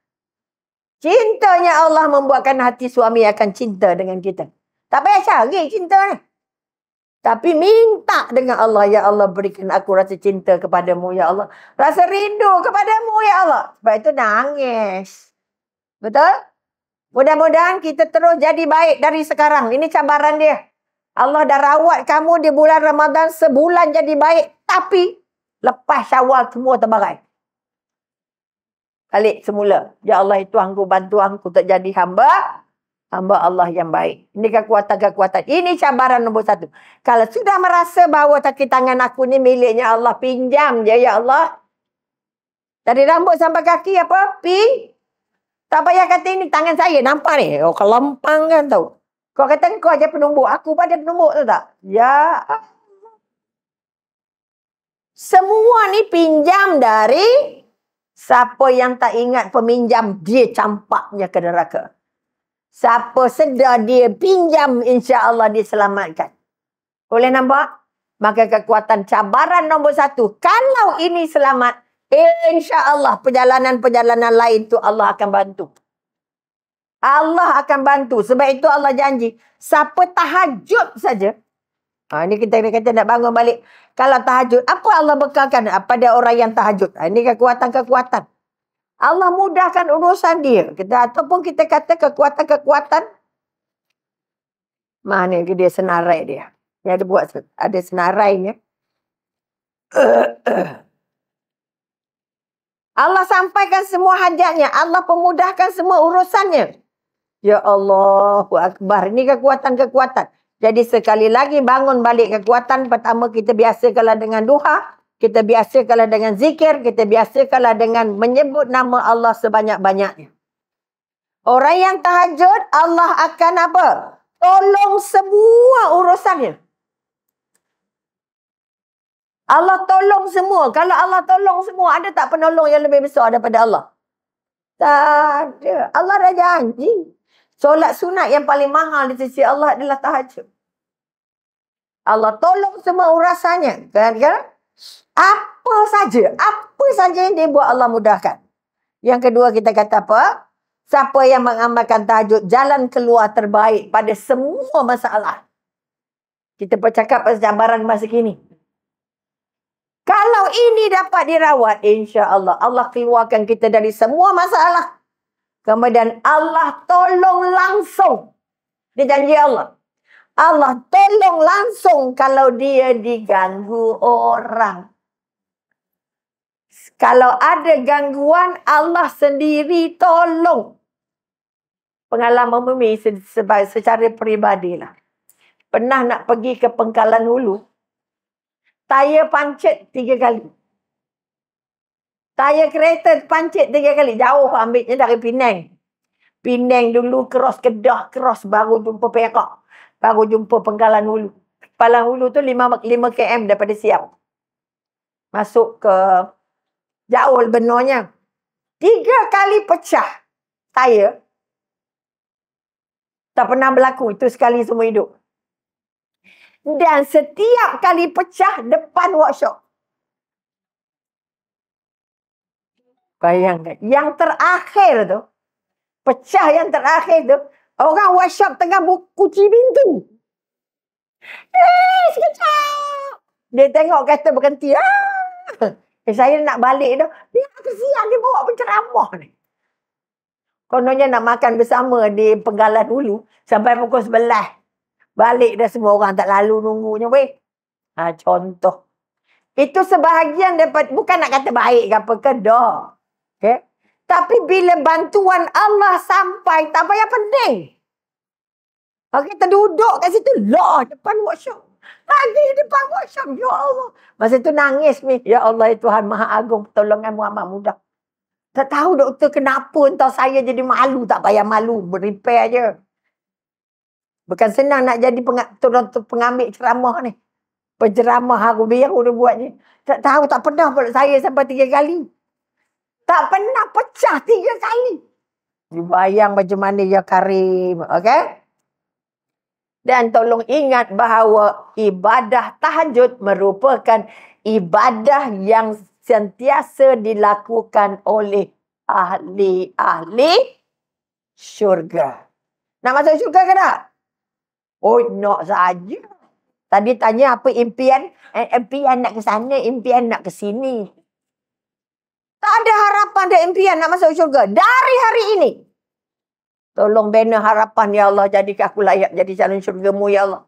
Cintanya Allah membuatkan hati suami akan cinta dengan kita. Tak payah cari cinta ni. Tapi minta dengan Allah, Ya Allah berikan aku rasa cinta kepadamu, Ya Allah. Rasa rindu kepadamu, Ya Allah. Sebab itu nangis. Betul? Mudah-mudahan kita terus jadi baik dari sekarang. Ini cabaran dia. Allah dah rawat kamu di bulan Ramadan sebulan jadi baik. Tapi Lepas syawal semua terbarai. Balik semula. Ya Allah itu aku bantu aku tak jadi hamba. Hamba Allah yang baik. Ini kekuatan-kekuatan. Ini cabaran nombor satu. Kalau sudah merasa bahawa kaki tangan aku ni miliknya Allah. Pinjam je ya Allah. Dari rambut sampai kaki apa? Pi. Tak payah kata ini tangan saya. Nampak ni. Oh kelempang kan tau. Kau kata kau aja penumbuk. Aku pada penumbuk tu tak? Ya. Semua ni pinjam dari siapa yang tak ingat peminjam dia campaknya ke neraka. Siapa sedar dia pinjam insya-Allah diselamatkan selamatkan. Boleh nampak? Maka kekuatan cabaran nombor satu. Kalau ini selamat, insya-Allah perjalanan-perjalanan lain tu Allah akan bantu. Allah akan bantu. Sebab itu Allah janji. Siapa tahajud saja. Ha, ini kita kata nak bangun balik. Kalau tahajud, apa Allah bekalkan pada orang yang tahajud? Ha, ini kekuatan-kekuatan. Allah mudahkan urusan dia. Kita, ataupun kita kata kekuatan-kekuatan. Mana dia senarai dia. Dia ada buat ada senarainya. Allah sampaikan semua hajatnya. Allah pemudahkan semua urusannya. Ya Allah, Akbar. Ini kekuatan-kekuatan. Jadi sekali lagi bangun balik kekuatan. Pertama kita biasa biasakanlah dengan duha. Kita biasa biasakanlah dengan zikir. Kita biasa biasakanlah dengan menyebut nama Allah sebanyak-banyaknya. Orang yang tahajud Allah akan apa? Tolong semua urusannya. Allah tolong semua. Kalau Allah tolong semua, ada tak penolong yang lebih besar daripada Allah? Tak ada. Allah dah janji. Solat sunat yang paling mahal di sisi Allah adalah tahajud. Allah tolong semua urasannya. Kan, kan? Apa saja, apa saja yang dia buat Allah mudahkan. Yang kedua kita kata apa? Siapa yang mengamalkan tahajud, jalan keluar terbaik pada semua masalah. Kita bercakap pasal cabaran masa kini. Kalau ini dapat dirawat, insya Allah Allah keluarkan kita dari semua masalah. Kemudian Allah tolong langsung. Dia janji Allah. Allah tolong langsung kalau dia diganggu orang. Kalau ada gangguan, Allah sendiri tolong. Pengalaman Mumi secara peribadilah. Pernah nak pergi ke pengkalan hulu. Tayar pancit tiga kali. Tayar kereta pancit tiga kali. Jauh ambilnya dari Penang. Penang dulu cross Kedah, cross baru jumpa Perak. Baru jumpa Penggalan Hulu. Palang Hulu tu 5, 5 km daripada Siau. Masuk ke jauh benarnya. Tiga kali pecah tayar. Tak pernah berlaku. Itu sekali semua hidup. Dan setiap kali pecah depan workshop. Bayangkan. Yang terakhir tu. Pecah yang terakhir tu. Orang WhatsApp tengah kunci pintu. Eh, sekejap. Dia tengok kereta berhenti. Ah. Eh, saya nak balik tu. Dia aku siang dia bawa penceramah ni. Kononnya nak makan bersama di penggalan dulu. Sampai pukul 11. Balik dah semua orang tak lalu nunggunya. Weh. Ha, contoh. Itu sebahagian daripada, bukan nak kata baik ke apa ke, dah. Okay? Tapi bila bantuan Allah sampai, tak payah pening. Kalau okay, kita duduk kat situ, lah depan workshop. Lagi depan workshop, ya Allah. Masa tu nangis ni, ya Allah ya Tuhan Maha Agung, pertolongan Muhammad muda. Tak tahu doktor kenapa entah saya jadi malu, tak payah malu, berrepair aja. Bukan senang nak jadi pengambil ceramah ni. Penceramah aku biar aku dah buat ni. Tak tahu, tak pernah pula saya sampai tiga kali. Tak pernah pecah tiga kali. bayang macam mana ya Karim. Okay. Dan tolong ingat bahawa ibadah tahajud merupakan ibadah yang sentiasa dilakukan oleh ahli-ahli syurga. Nak masuk syurga ke tak? Oh, nak saja. Tadi tanya apa impian? Eh, impian nak ke sana, impian nak ke sini. Tak ada harapan dan impian nak masuk syurga. Dari hari ini. Tolong bina harapan, Ya Allah. Jadikan aku layak jadi calon mu Ya Allah.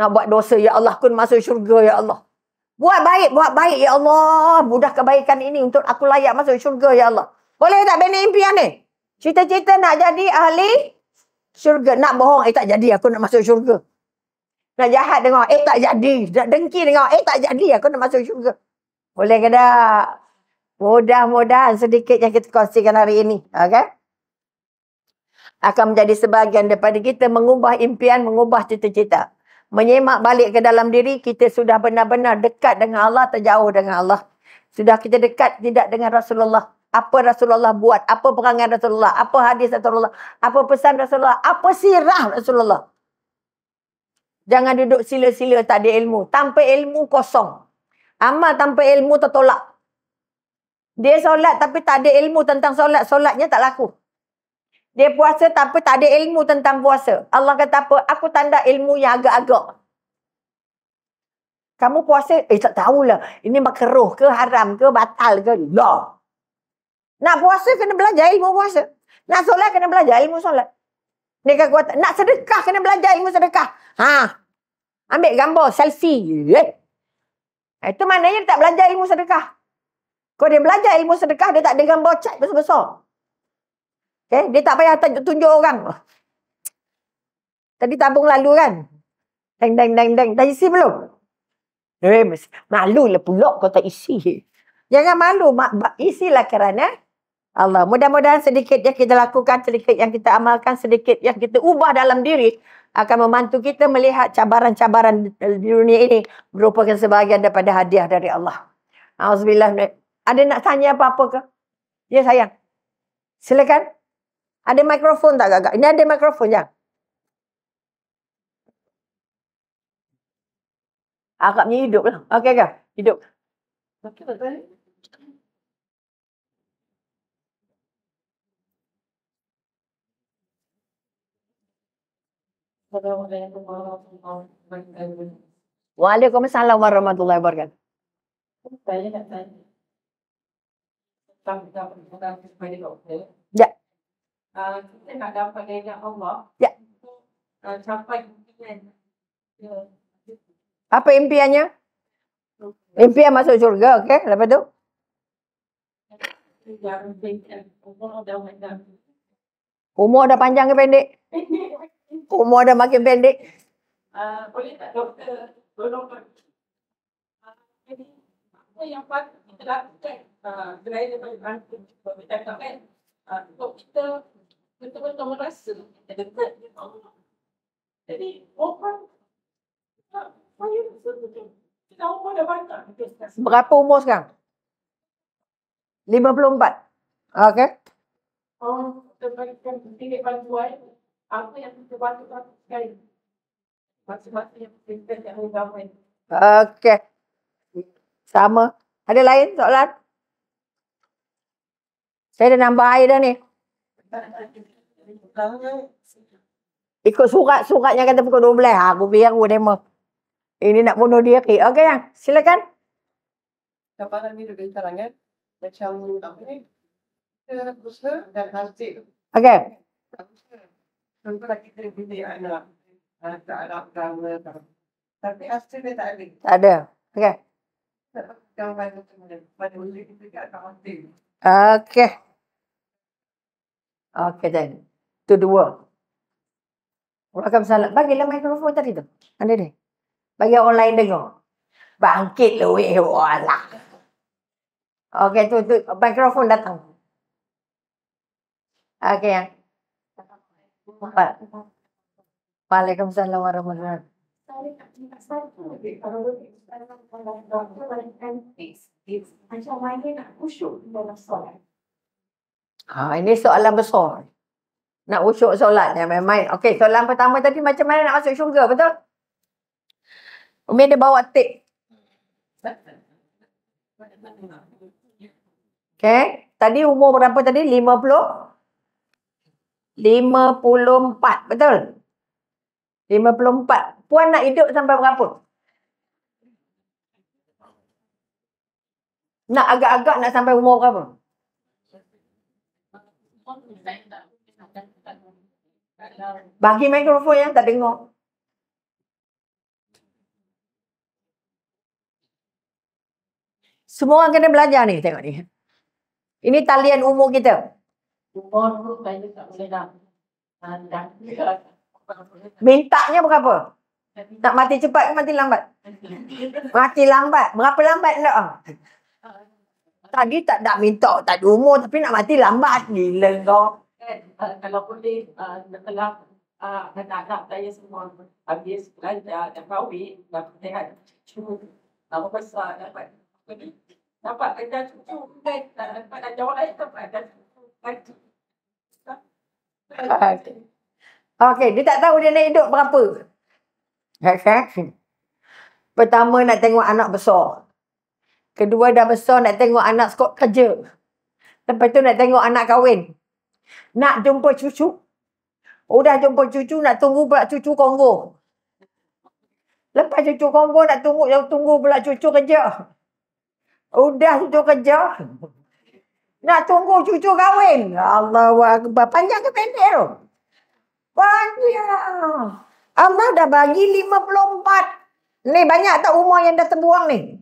Nak buat dosa, Ya Allah. Kun masuk syurga, Ya Allah. Buat baik, buat baik, Ya Allah. Mudah kebaikan ini untuk aku layak masuk syurga, Ya Allah. Boleh tak bina impian ni? Cita-cita nak jadi ahli syurga. Nak bohong, eh tak jadi aku nak masuk syurga. Nak jahat dengar, eh tak jadi. Nak dengki dengar, eh tak jadi aku nak masuk syurga. Boleh ke tak? Mudah-mudahan sedikit yang kita kongsikan hari ini. Okay? Akan menjadi sebahagian daripada kita mengubah impian, mengubah cita-cita. Menyemak balik ke dalam diri, kita sudah benar-benar dekat dengan Allah, terjauh dengan Allah. Sudah kita dekat tidak dengan Rasulullah. Apa Rasulullah buat? Apa perangai Rasulullah? Apa hadis Rasulullah? Apa pesan Rasulullah? Apa sirah Rasulullah? Jangan duduk sila-sila tak ada ilmu. Tanpa ilmu kosong. Amal tanpa ilmu tertolak. Dia solat tapi tak ada ilmu tentang solat. Solatnya tak laku. Dia puasa tapi tak ada ilmu tentang puasa. Allah kata apa? Aku tanda ilmu yang agak-agak. Kamu puasa, eh tak tahulah. Ini makeruh ke haram ke batal ke? No. Lah. Nak puasa kena belajar ilmu puasa. Nak solat kena belajar ilmu solat. Nekah kuat. Nak sedekah kena belajar ilmu sedekah. Ha. Ambil gambar selfie. Eh. Itu mananya tak belajar ilmu sedekah. Kau dia belajar ilmu sedekah, dia tak dengan gambar cat besar-besar. Okay? Dia tak payah tunjuk orang. Tadi tabung lalu kan? Deng, deng, deng, deng. Dah isi belum? Eh, malu lah pula kau tak isi. Jangan malu. isi lah kerana eh. Allah. Mudah-mudahan sedikit yang kita lakukan, sedikit yang kita amalkan, sedikit yang kita ubah dalam diri akan membantu kita melihat cabaran-cabaran di dunia ini merupakan sebahagian daripada hadiah dari Allah. Alhamdulillah. Ada nak tanya apa-apa ke? Ya sayang. Silakan. Ada mikrofon tak agak-agak? Ini ada mikrofon ya. Agaknya hidup lah. Okey ke? Hidup. Waalaikumsalam warahmatullahi wabarakatuh. Saya nak tanya. Ya. Uh, kita nak dapat dengan Allah. Ya. Uh, capai impian. Ya. Apa impiannya? Impian masuk syurga, okey? Lepas tu? Umur dah panjang ke pendek? Umur dah makin pendek? boleh tak doktor? apa yang patut kita lakukan uh, gerai daripada bantu kita kan uh, untuk kita betul-betul merasa kita dekat dengan Allah jadi orang tak saya kita umur dah banyak kita sekarang. berapa umur sekarang? 54 okay. orang terbaikkan pilih bantuan apa yang kita bantu-bantu sekali masa-masa yang kita tidak mengamain Okay. Sama. Ada lain soalan? Saya dah nambah air dah ni. Ikut surat-surat yang kata pukul 12. Ah, aku biar aku demo. Ini nak bunuh dia. Okey, okay, yang ah. silakan. Kepalan ni juga sekarang kan. Macam apa ni. Kita dan hasil. Okey. Contoh lagi kita bina anak. Ah, tak ada agama. Tapi hasil dia tak ada. Tak ada. Okey. Okay. Okay then. Tu dua. Welcome salam. Bagilah mikrofon tadi tu. Mana dia? Bagi orang lain dengar. Bangkit lu eh wala. Okay tu tu mikrofon datang. Okay. Waalaikumsalam warahmatullahi wabarakatuh. Ha, ini soalan besar. Nak usuk solat yang main-main. Okey, soalan pertama tadi macam mana nak masuk syurga, betul? Umi dia bawa tip. Okey, tadi umur berapa tadi? 50? 54, betul? 54. Puan nak hidup sampai berapa? Nak agak-agak nak sampai umur berapa? Bagi mikrofon yang tak dengar. Semua orang kena belajar ni tengok ni. Ini talian umur kita. Umur tu saya tak boleh dah. Mintanya berapa? Nak mati cepat ke mati lambat? Mati lambat. Berapa lambat nak? Tadi tak nak minta, tak ada umur tapi nak mati lambat. Gila kau. Eh, eh, kalau boleh, uh, eh, kalau anak-anak saya semua habis belajar dan kahwin dan pertengahan nama besar dapat dapat kerja cucu dapat kerja orang lain dapat kerja cucu ah, Okay, dia tak tahu dia nak hidup berapa. Pertama nak tengok anak besar. Kedua dah besar nak tengok anak skop kerja. Lepas tu nak tengok anak kahwin. Nak jumpa cucu. Udah oh, jumpa cucu nak tunggu pula cucu Kongo. Lepas cucu Kongo nak tunggu yang tunggu pula cucu kerja. Udah oh, cucu kerja. Nak tunggu cucu kahwin. Allahuakbar. Panjang ke pendek tu? Banyak. Allah dah bagi 54. Ni banyak tak umur yang dah terbuang ni?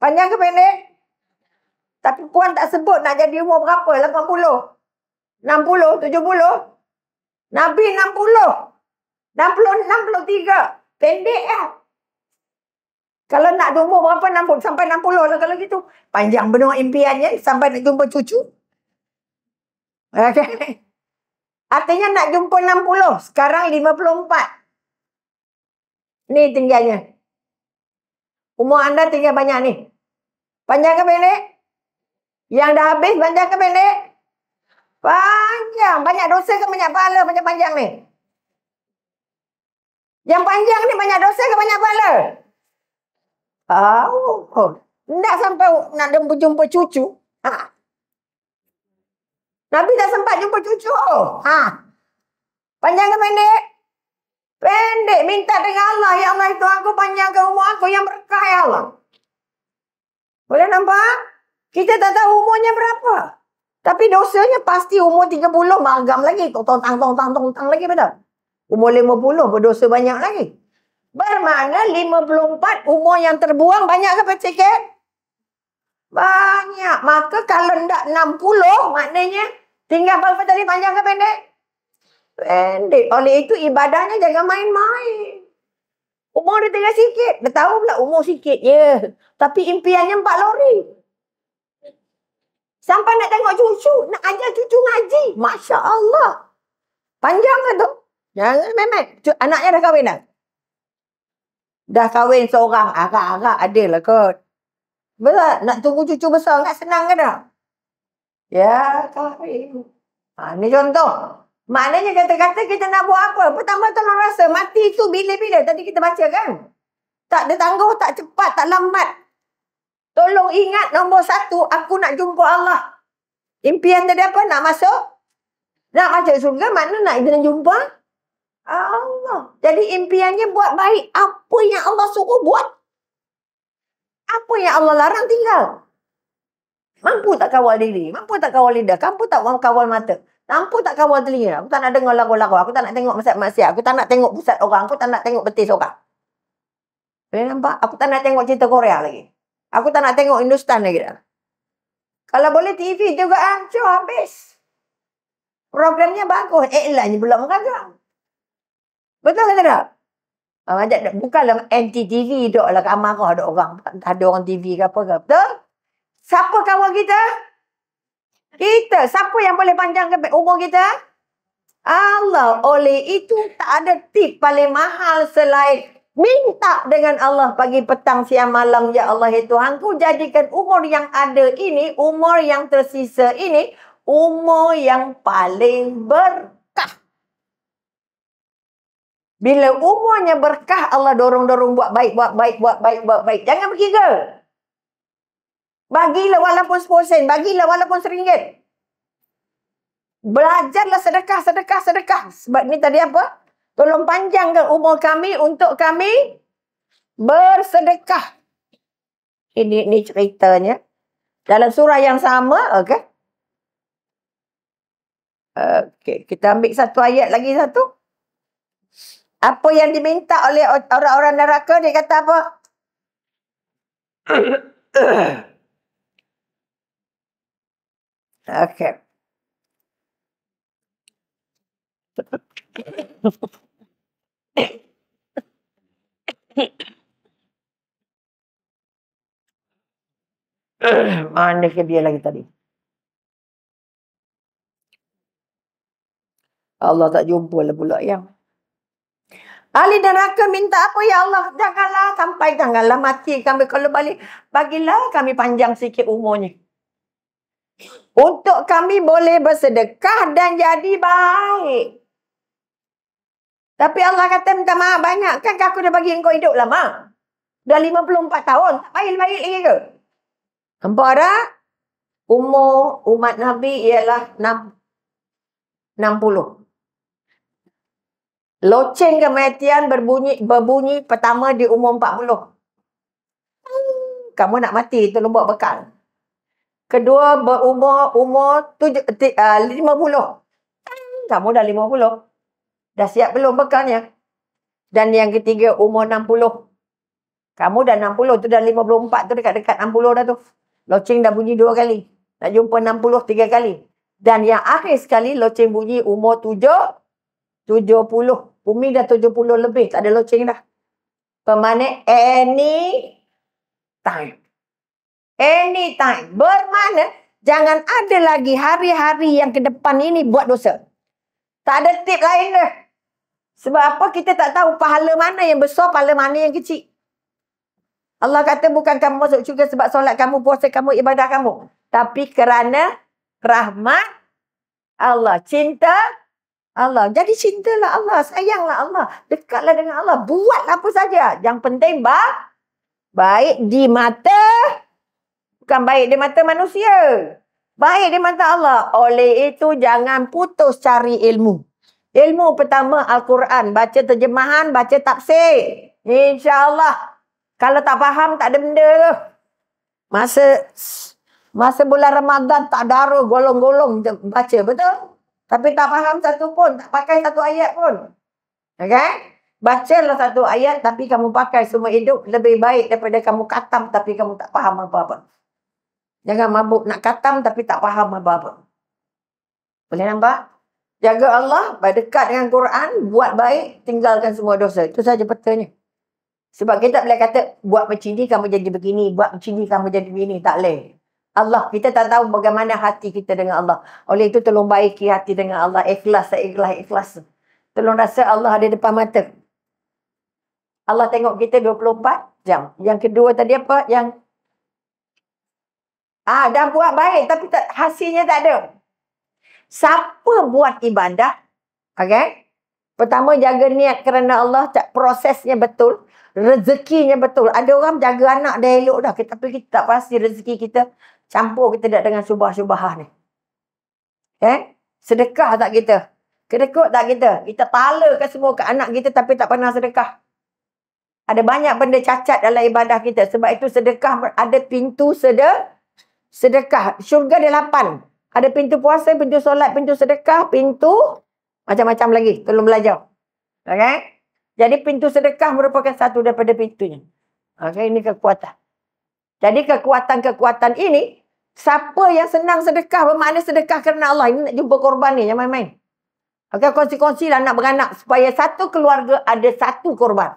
Panjang ke pendek? Tapi puan tak sebut nak jadi umur berapa? 80? 60? 70? Nabi 60? 60, 63? Pendek ya? Kalau nak umur berapa? 60, sampai 60 lah kalau gitu. Panjang benua impiannya sampai nak jumpa cucu. Okay. Artinya nak jumpa 60. Sekarang 54. Ni tinggiannya. Umur anda tinggal banyak ni. Panjang ke pendek? Yang dah habis panjang ke pendek? Panjang. Banyak dosa ke banyak pahala panjang-panjang ni? Yang panjang ni banyak dosa ke banyak pahala? Tahu. Oh. Nak sampai nak jumpa cucu. Ha. Nabi tak sempat jumpa cucu. Ha. Panjang ke pendek? Pendek. Minta dengan Allah. Ya Allah itu aku panjang ke umur aku yang berkah ya Allah. Boleh nampak? Kita tak tahu umurnya berapa. Tapi dosanya pasti umur 30 magam lagi. Tong tong tong tong tong tong lagi betul. Umur 50 berdosa banyak lagi. Bermakna 54 umur yang terbuang banyak ke sikit? Banyak. Maka kalau tidak 60 maknanya Tinggal berapa tadi panjang ke pendek? Pendek. Oleh itu ibadahnya jangan main-main. Umur dia tinggal sikit. Dia tahu pula umur sikit je. Tapi impiannya empat lori. Sampai nak tengok cucu. Nak ajar cucu ngaji. Masya Allah. Panjang ke lah tu? Jangan memang. Anaknya dah kahwin dah? Dah kahwin seorang. agak-agak adil lah kot. Betul Nak tunggu cucu besar. Nak senang ke dah? Ya, kahwin. Ha, ini contoh. Maknanya kata-kata kita nak buat apa? Pertama tolong rasa mati itu bila-bila. Tadi kita baca kan? Tak ada tangguh, tak cepat, tak lambat. Tolong ingat nombor satu, aku nak jumpa Allah. Impian tadi apa? Nak masuk? Nak masuk surga, mana nak kita nak jumpa? Allah. Jadi impiannya buat baik. Apa yang Allah suruh buat? Apa yang Allah larang tinggal? Mampu tak kawal diri? Mampu tak kawal lidah? Mampu tak kawal mata? Mampu tak kawal telinga? Aku tak nak dengar lagu-lagu. Aku tak nak tengok masyarakat. Aku tak nak tengok pusat orang. Aku tak nak tengok betis orang. Boleh nampak? Aku tak nak tengok cerita Korea lagi. Aku tak nak tengok Hindustan lagi dah. Kalau boleh TV juga hancur ah, habis. Programnya bagus. Iklannya eh, pula meragam. Betul ke tak? Ah, bukanlah anti-TV dok lah. Kamarah ada orang. ada orang TV ke apa ke. Betul? Siapa kawan kita? Kita. Siapa yang boleh panjangkan umur kita? Allah. Oleh itu tak ada tip paling mahal selain minta dengan Allah pagi petang siang malam ya Allah itu hangku jadikan umur yang ada ini umur yang tersisa ini umur yang paling berkah bila umurnya berkah Allah dorong-dorong buat baik buat baik buat baik buat baik jangan berkira Bagilah walaupun sepuluh sen. Bagilah walaupun seringgit. Belajarlah sedekah, sedekah, sedekah. Sebab ni tadi apa? Tolong panjangkan umur kami untuk kami bersedekah. Ini, ini ceritanya. Dalam surah yang sama, okay? Okay, kita ambil satu ayat lagi satu. Apa yang diminta oleh orang-orang neraka, dia kata apa? Okay. Mana ke dia lagi tadi? Allah tak jumpa lah pula yang. dan Raka minta apa ya Allah? Janganlah sampai janganlah mati kami. Kalau balik, bagilah kami panjang sikit umurnya. Untuk kami boleh bersedekah dan jadi baik. Tapi Allah kata minta maaf banyak. Kan aku dah bagi kau hidup lama. Dah 54 tahun. Tak baik-baik lagi ke? Nampak tak? Umur umat Nabi ialah 60. Loceng kematian berbunyi berbunyi pertama di umur 40. Kamu nak mati, tolong buat bekal. Kedua berumur umur tujuh, uh, 50. Kamu dah lima puluh, Dah siap belum bekalnya? Dan yang ketiga umur enam puluh, Kamu dah enam puluh tu dah empat tu dekat-dekat enam puluh dah tu. Loceng dah bunyi dua kali. Nak jumpa enam puluh tiga kali. Dan yang akhir sekali loceng bunyi umur tujuh tujuh puluh, umi dah tujuh puluh lebih, tak ada loceng dah. Permanent any time. Anytime. Bermakna jangan ada lagi hari-hari yang ke depan ini buat dosa. Tak ada tip lain dah. Sebab apa kita tak tahu pahala mana yang besar, pahala mana yang kecil. Allah kata bukan kamu masuk syurga sebab solat kamu, puasa kamu, ibadah kamu. Tapi kerana rahmat Allah. Cinta Allah. Jadi cintalah Allah. Sayanglah Allah. Dekatlah dengan Allah. Buatlah apa saja. Yang penting bah, baik di mata Allah. Bukan baik di mata manusia. Baik di mata Allah. Oleh itu jangan putus cari ilmu. Ilmu pertama Al-Quran. Baca terjemahan, baca tafsir. InsyaAllah. Kalau tak faham tak ada benda tu. Masa masa bulan Ramadan tak darah golong-golong baca betul? Tapi tak faham satu pun. Tak pakai satu ayat pun. Okay? Bacalah satu ayat tapi kamu pakai semua hidup lebih baik daripada kamu katam tapi kamu tak faham apa-apa. Jangan mabuk nak katam tapi tak faham apa-apa. Boleh nampak? Jaga Allah, berdekat dengan Quran, buat baik, tinggalkan semua dosa. Itu saja petanya. Sebab kita tak boleh kata, buat macam ni kamu jadi begini, buat macam ni kamu jadi begini. Tak boleh. Allah, kita tak tahu bagaimana hati kita dengan Allah. Oleh itu, tolong baiki hati dengan Allah. Ikhlas, ikhlas, ikhlas. Tolong rasa Allah ada depan mata. Allah tengok kita 24 jam. Yang kedua tadi apa? Yang Ah, dah buat baik tapi tak, hasilnya tak ada. Siapa buat ibadah? Okay. Pertama jaga niat kerana Allah tak prosesnya betul. Rezekinya betul. Ada orang jaga anak dia elok dah. Kita, tapi kita tak pasti rezeki kita campur kita tak dengan subah-subahah ni. Okay. Sedekah tak kita? Kedekut tak kita? Kita palakan semua ke anak kita tapi tak pernah sedekah. Ada banyak benda cacat dalam ibadah kita. Sebab itu sedekah ada pintu sedekah sedekah. Syurga ada lapan. Ada pintu puasa, pintu solat, pintu sedekah, pintu macam-macam lagi. Tolong belajar. Okay? Jadi pintu sedekah merupakan satu daripada pintunya. Okay, ini kekuatan. Jadi kekuatan-kekuatan ini, siapa yang senang sedekah, bermakna sedekah kerana Allah. Ini nak jumpa korban ni, jangan main-main. Okay, kongsi-kongsi lah nak beranak supaya satu keluarga ada satu korban.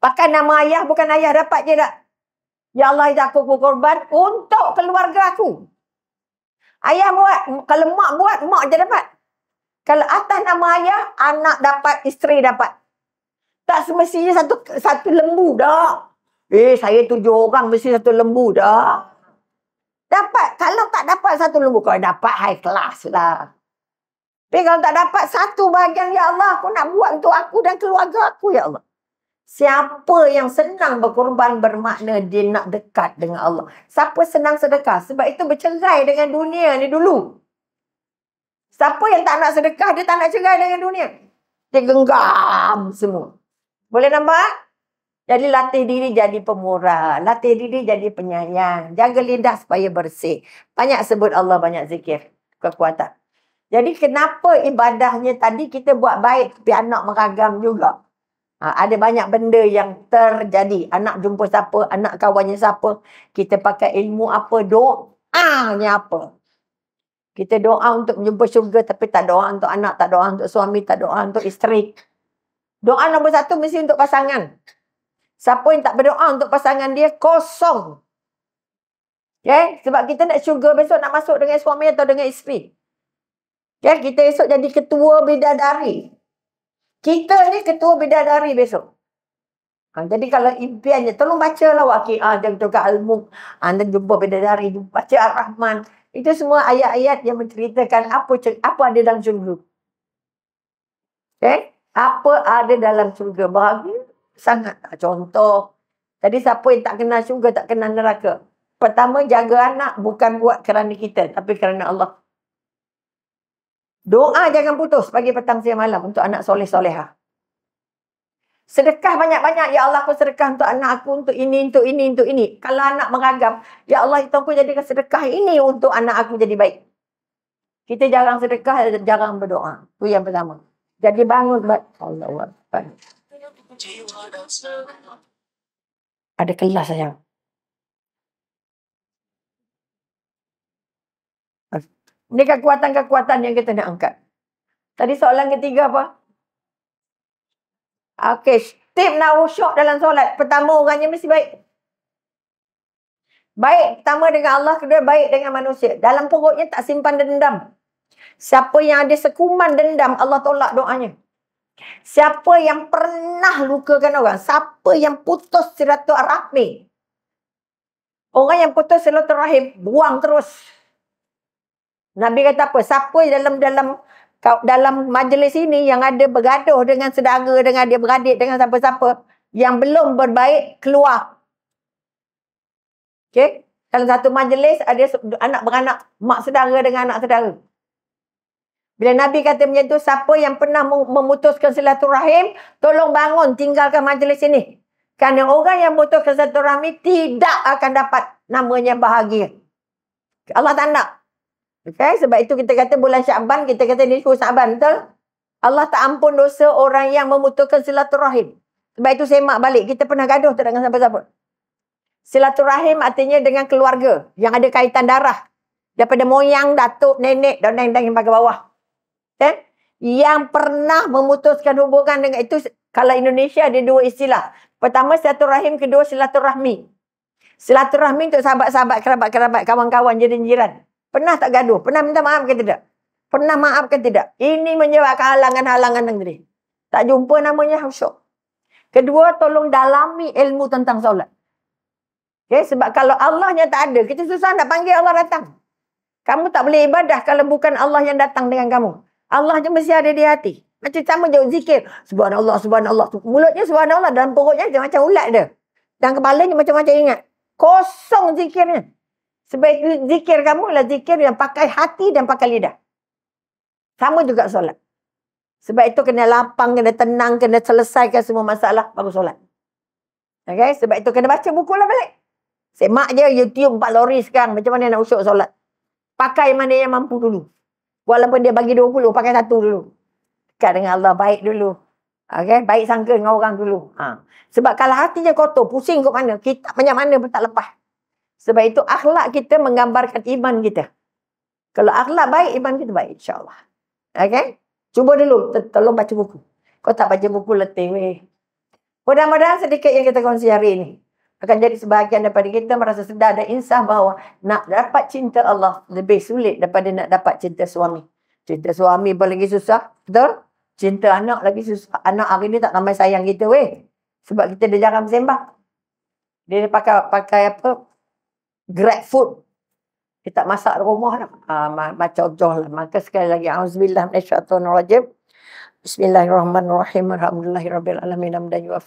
Pakai nama ayah, bukan ayah dapat je tak? Ya Allah, aku pun korban untuk keluarga aku. Ayah buat, kalau mak buat, mak je dapat. Kalau atas nama ayah, anak dapat, isteri dapat. Tak semestinya satu satu lembu dah. Eh, saya tujuh orang mesti satu lembu dah. Dapat. Kalau tak dapat satu lembu, kau dapat high class lah. Tapi kalau tak dapat satu bahagian, Ya Allah, aku nak buat untuk aku dan keluarga aku, Ya Allah. Siapa yang senang berkorban bermakna dia nak dekat dengan Allah. Siapa senang sedekah? Sebab itu bercerai dengan dunia ni dulu. Siapa yang tak nak sedekah, dia tak nak cerai dengan dunia. Dia genggam semua. Boleh nampak? Jadi latih diri jadi pemurah. Latih diri jadi penyayang. Jaga lidah supaya bersih. Banyak sebut Allah, banyak zikir. Kekuatan. Jadi kenapa ibadahnya tadi kita buat baik tapi anak meragam juga? Ha, ada banyak benda yang terjadi. Anak jumpa siapa, anak kawannya siapa. Kita pakai ilmu apa, doanya apa. Kita doa untuk jumpa syurga tapi tak doa untuk anak, tak doa untuk suami, tak doa untuk isteri. Doa nombor satu mesti untuk pasangan. Siapa yang tak berdoa untuk pasangan dia, kosong. Okay? Sebab kita nak syurga besok nak masuk dengan suami atau dengan isteri. Okay? Kita esok jadi ketua bidadari. Kita ni ketua hari besok. Ha, jadi kalau impiannya, tolong baca lah wakil. Ha, dia juga ilmu. Ha, ah, dan jumpa bidadari, hari baca Ar-Rahman. Itu semua ayat-ayat yang menceritakan apa apa ada dalam surga. Okay? Eh? Apa ada dalam surga. Bahagia sangat. Ah, contoh, tadi siapa yang tak kenal surga, tak kenal neraka. Pertama, jaga anak bukan buat kerana kita, tapi kerana Allah. Doa jangan putus pagi petang siang malam untuk anak soleh-solehah. Ha. Sedekah banyak-banyak. Ya Allah aku sedekah untuk anak aku. Untuk ini, untuk ini, untuk ini. Kalau anak meragam. Ya Allah itu aku jadikan sedekah ini untuk anak aku jadi baik. Kita jarang sedekah, jarang berdoa. Itu yang pertama. Jadi bangun. Allah Ada kelas sayang. Ini kekuatan-kekuatan yang kita nak angkat. Tadi soalan ketiga apa? Okey, tip nak usyuk dalam solat. Pertama orangnya mesti baik. Baik pertama dengan Allah, kedua baik dengan manusia. Dalam perutnya tak simpan dendam. Siapa yang ada sekuman dendam, Allah tolak doanya. Siapa yang pernah lukakan orang? Siapa yang putus silaturahmi? Orang yang putus rahim buang terus. Nabi kata apa? Siapa dalam dalam dalam majlis ini yang ada bergaduh dengan saudara, dengan dia beradik, dengan siapa-siapa yang belum berbaik, keluar. Okay? Dalam satu majlis ada anak beranak, mak saudara dengan anak saudara. Bila Nabi kata macam tu, siapa yang pernah memutuskan silaturahim, tolong bangun tinggalkan majlis ini. Kerana orang yang memutuskan silaturahim tidak akan dapat namanya bahagia. Allah tak nak Okay? Sebab itu kita kata bulan Syaban, kita kata ni suruh Syaban, betul? Allah tak ampun dosa orang yang memutuskan silaturahim. Sebab itu semak balik. Kita pernah gaduh tak dengan siapa-siapa. Silaturahim artinya dengan keluarga yang ada kaitan darah. Daripada moyang, datuk, nenek, dan nenek lain yang bagi bawah. Okay? Yang pernah memutuskan hubungan dengan itu, kalau Indonesia ada dua istilah. Pertama silaturahim, kedua silaturahmi. Silaturahmi untuk sahabat-sahabat, kerabat-kerabat, kawan-kawan, jiran-jiran. Pernah tak gaduh? Pernah minta maaf ke tidak? Pernah maaf ke tidak? Ini menyebabkan halangan-halangan negeri. Tak jumpa namanya khusyuk. Kedua, tolong dalami ilmu tentang solat. Okay, sebab kalau Allahnya tak ada, kita susah nak panggil Allah datang. Kamu tak boleh ibadah kalau bukan Allah yang datang dengan kamu. Allah je mesti ada di hati. Macam sama je zikir. Subhanallah, subhanallah. Mulutnya subhanallah dan perutnya macam ulat dia. Dan kepalanya macam-macam ingat. Kosong zikirnya. Sebab itu zikir kamu adalah zikir yang pakai hati dan pakai lidah. Sama juga solat. Sebab itu kena lapang, kena tenang, kena selesaikan semua masalah baru solat. Okay? Sebab itu kena baca buku lah balik. Semak je YouTube empat lori sekarang. Macam mana nak usyuk solat. Pakai mana yang mampu dulu. Walaupun dia bagi dua puluh pakai satu dulu. Dekat dengan Allah, baik dulu. Okay? Baik sangka dengan orang dulu. Ha. Sebab kalau hatinya kotor, pusing kot mana. Kita macam mana pun tak lepas. Sebab itu akhlak kita menggambarkan iman kita. Kalau akhlak baik, iman kita baik insyaAllah. Okay? Cuba dulu, tolong baca buku. Kau tak baca buku letih weh. Mudah-mudahan sedikit yang kita kongsi hari ini. Akan jadi sebahagian daripada kita merasa sedar dan insah bahawa nak dapat cinta Allah lebih sulit daripada nak dapat cinta suami. Cinta suami pun lagi susah. Betul? Cinta anak lagi susah. Anak hari ni tak ramai sayang kita weh. Sebab kita dah jarang bersembah. Dia pakai pakai apa? grab food. kita tak masak di rumah dah. Uh, macam jauh lah. Maka sekali lagi. Alhamdulillah. Bismillahirrahmanirrahim. Alhamdulillahirrahmanirrahim. Alhamdulillahirrahmanirrahim. Alhamdulillahirrahmanirrahim.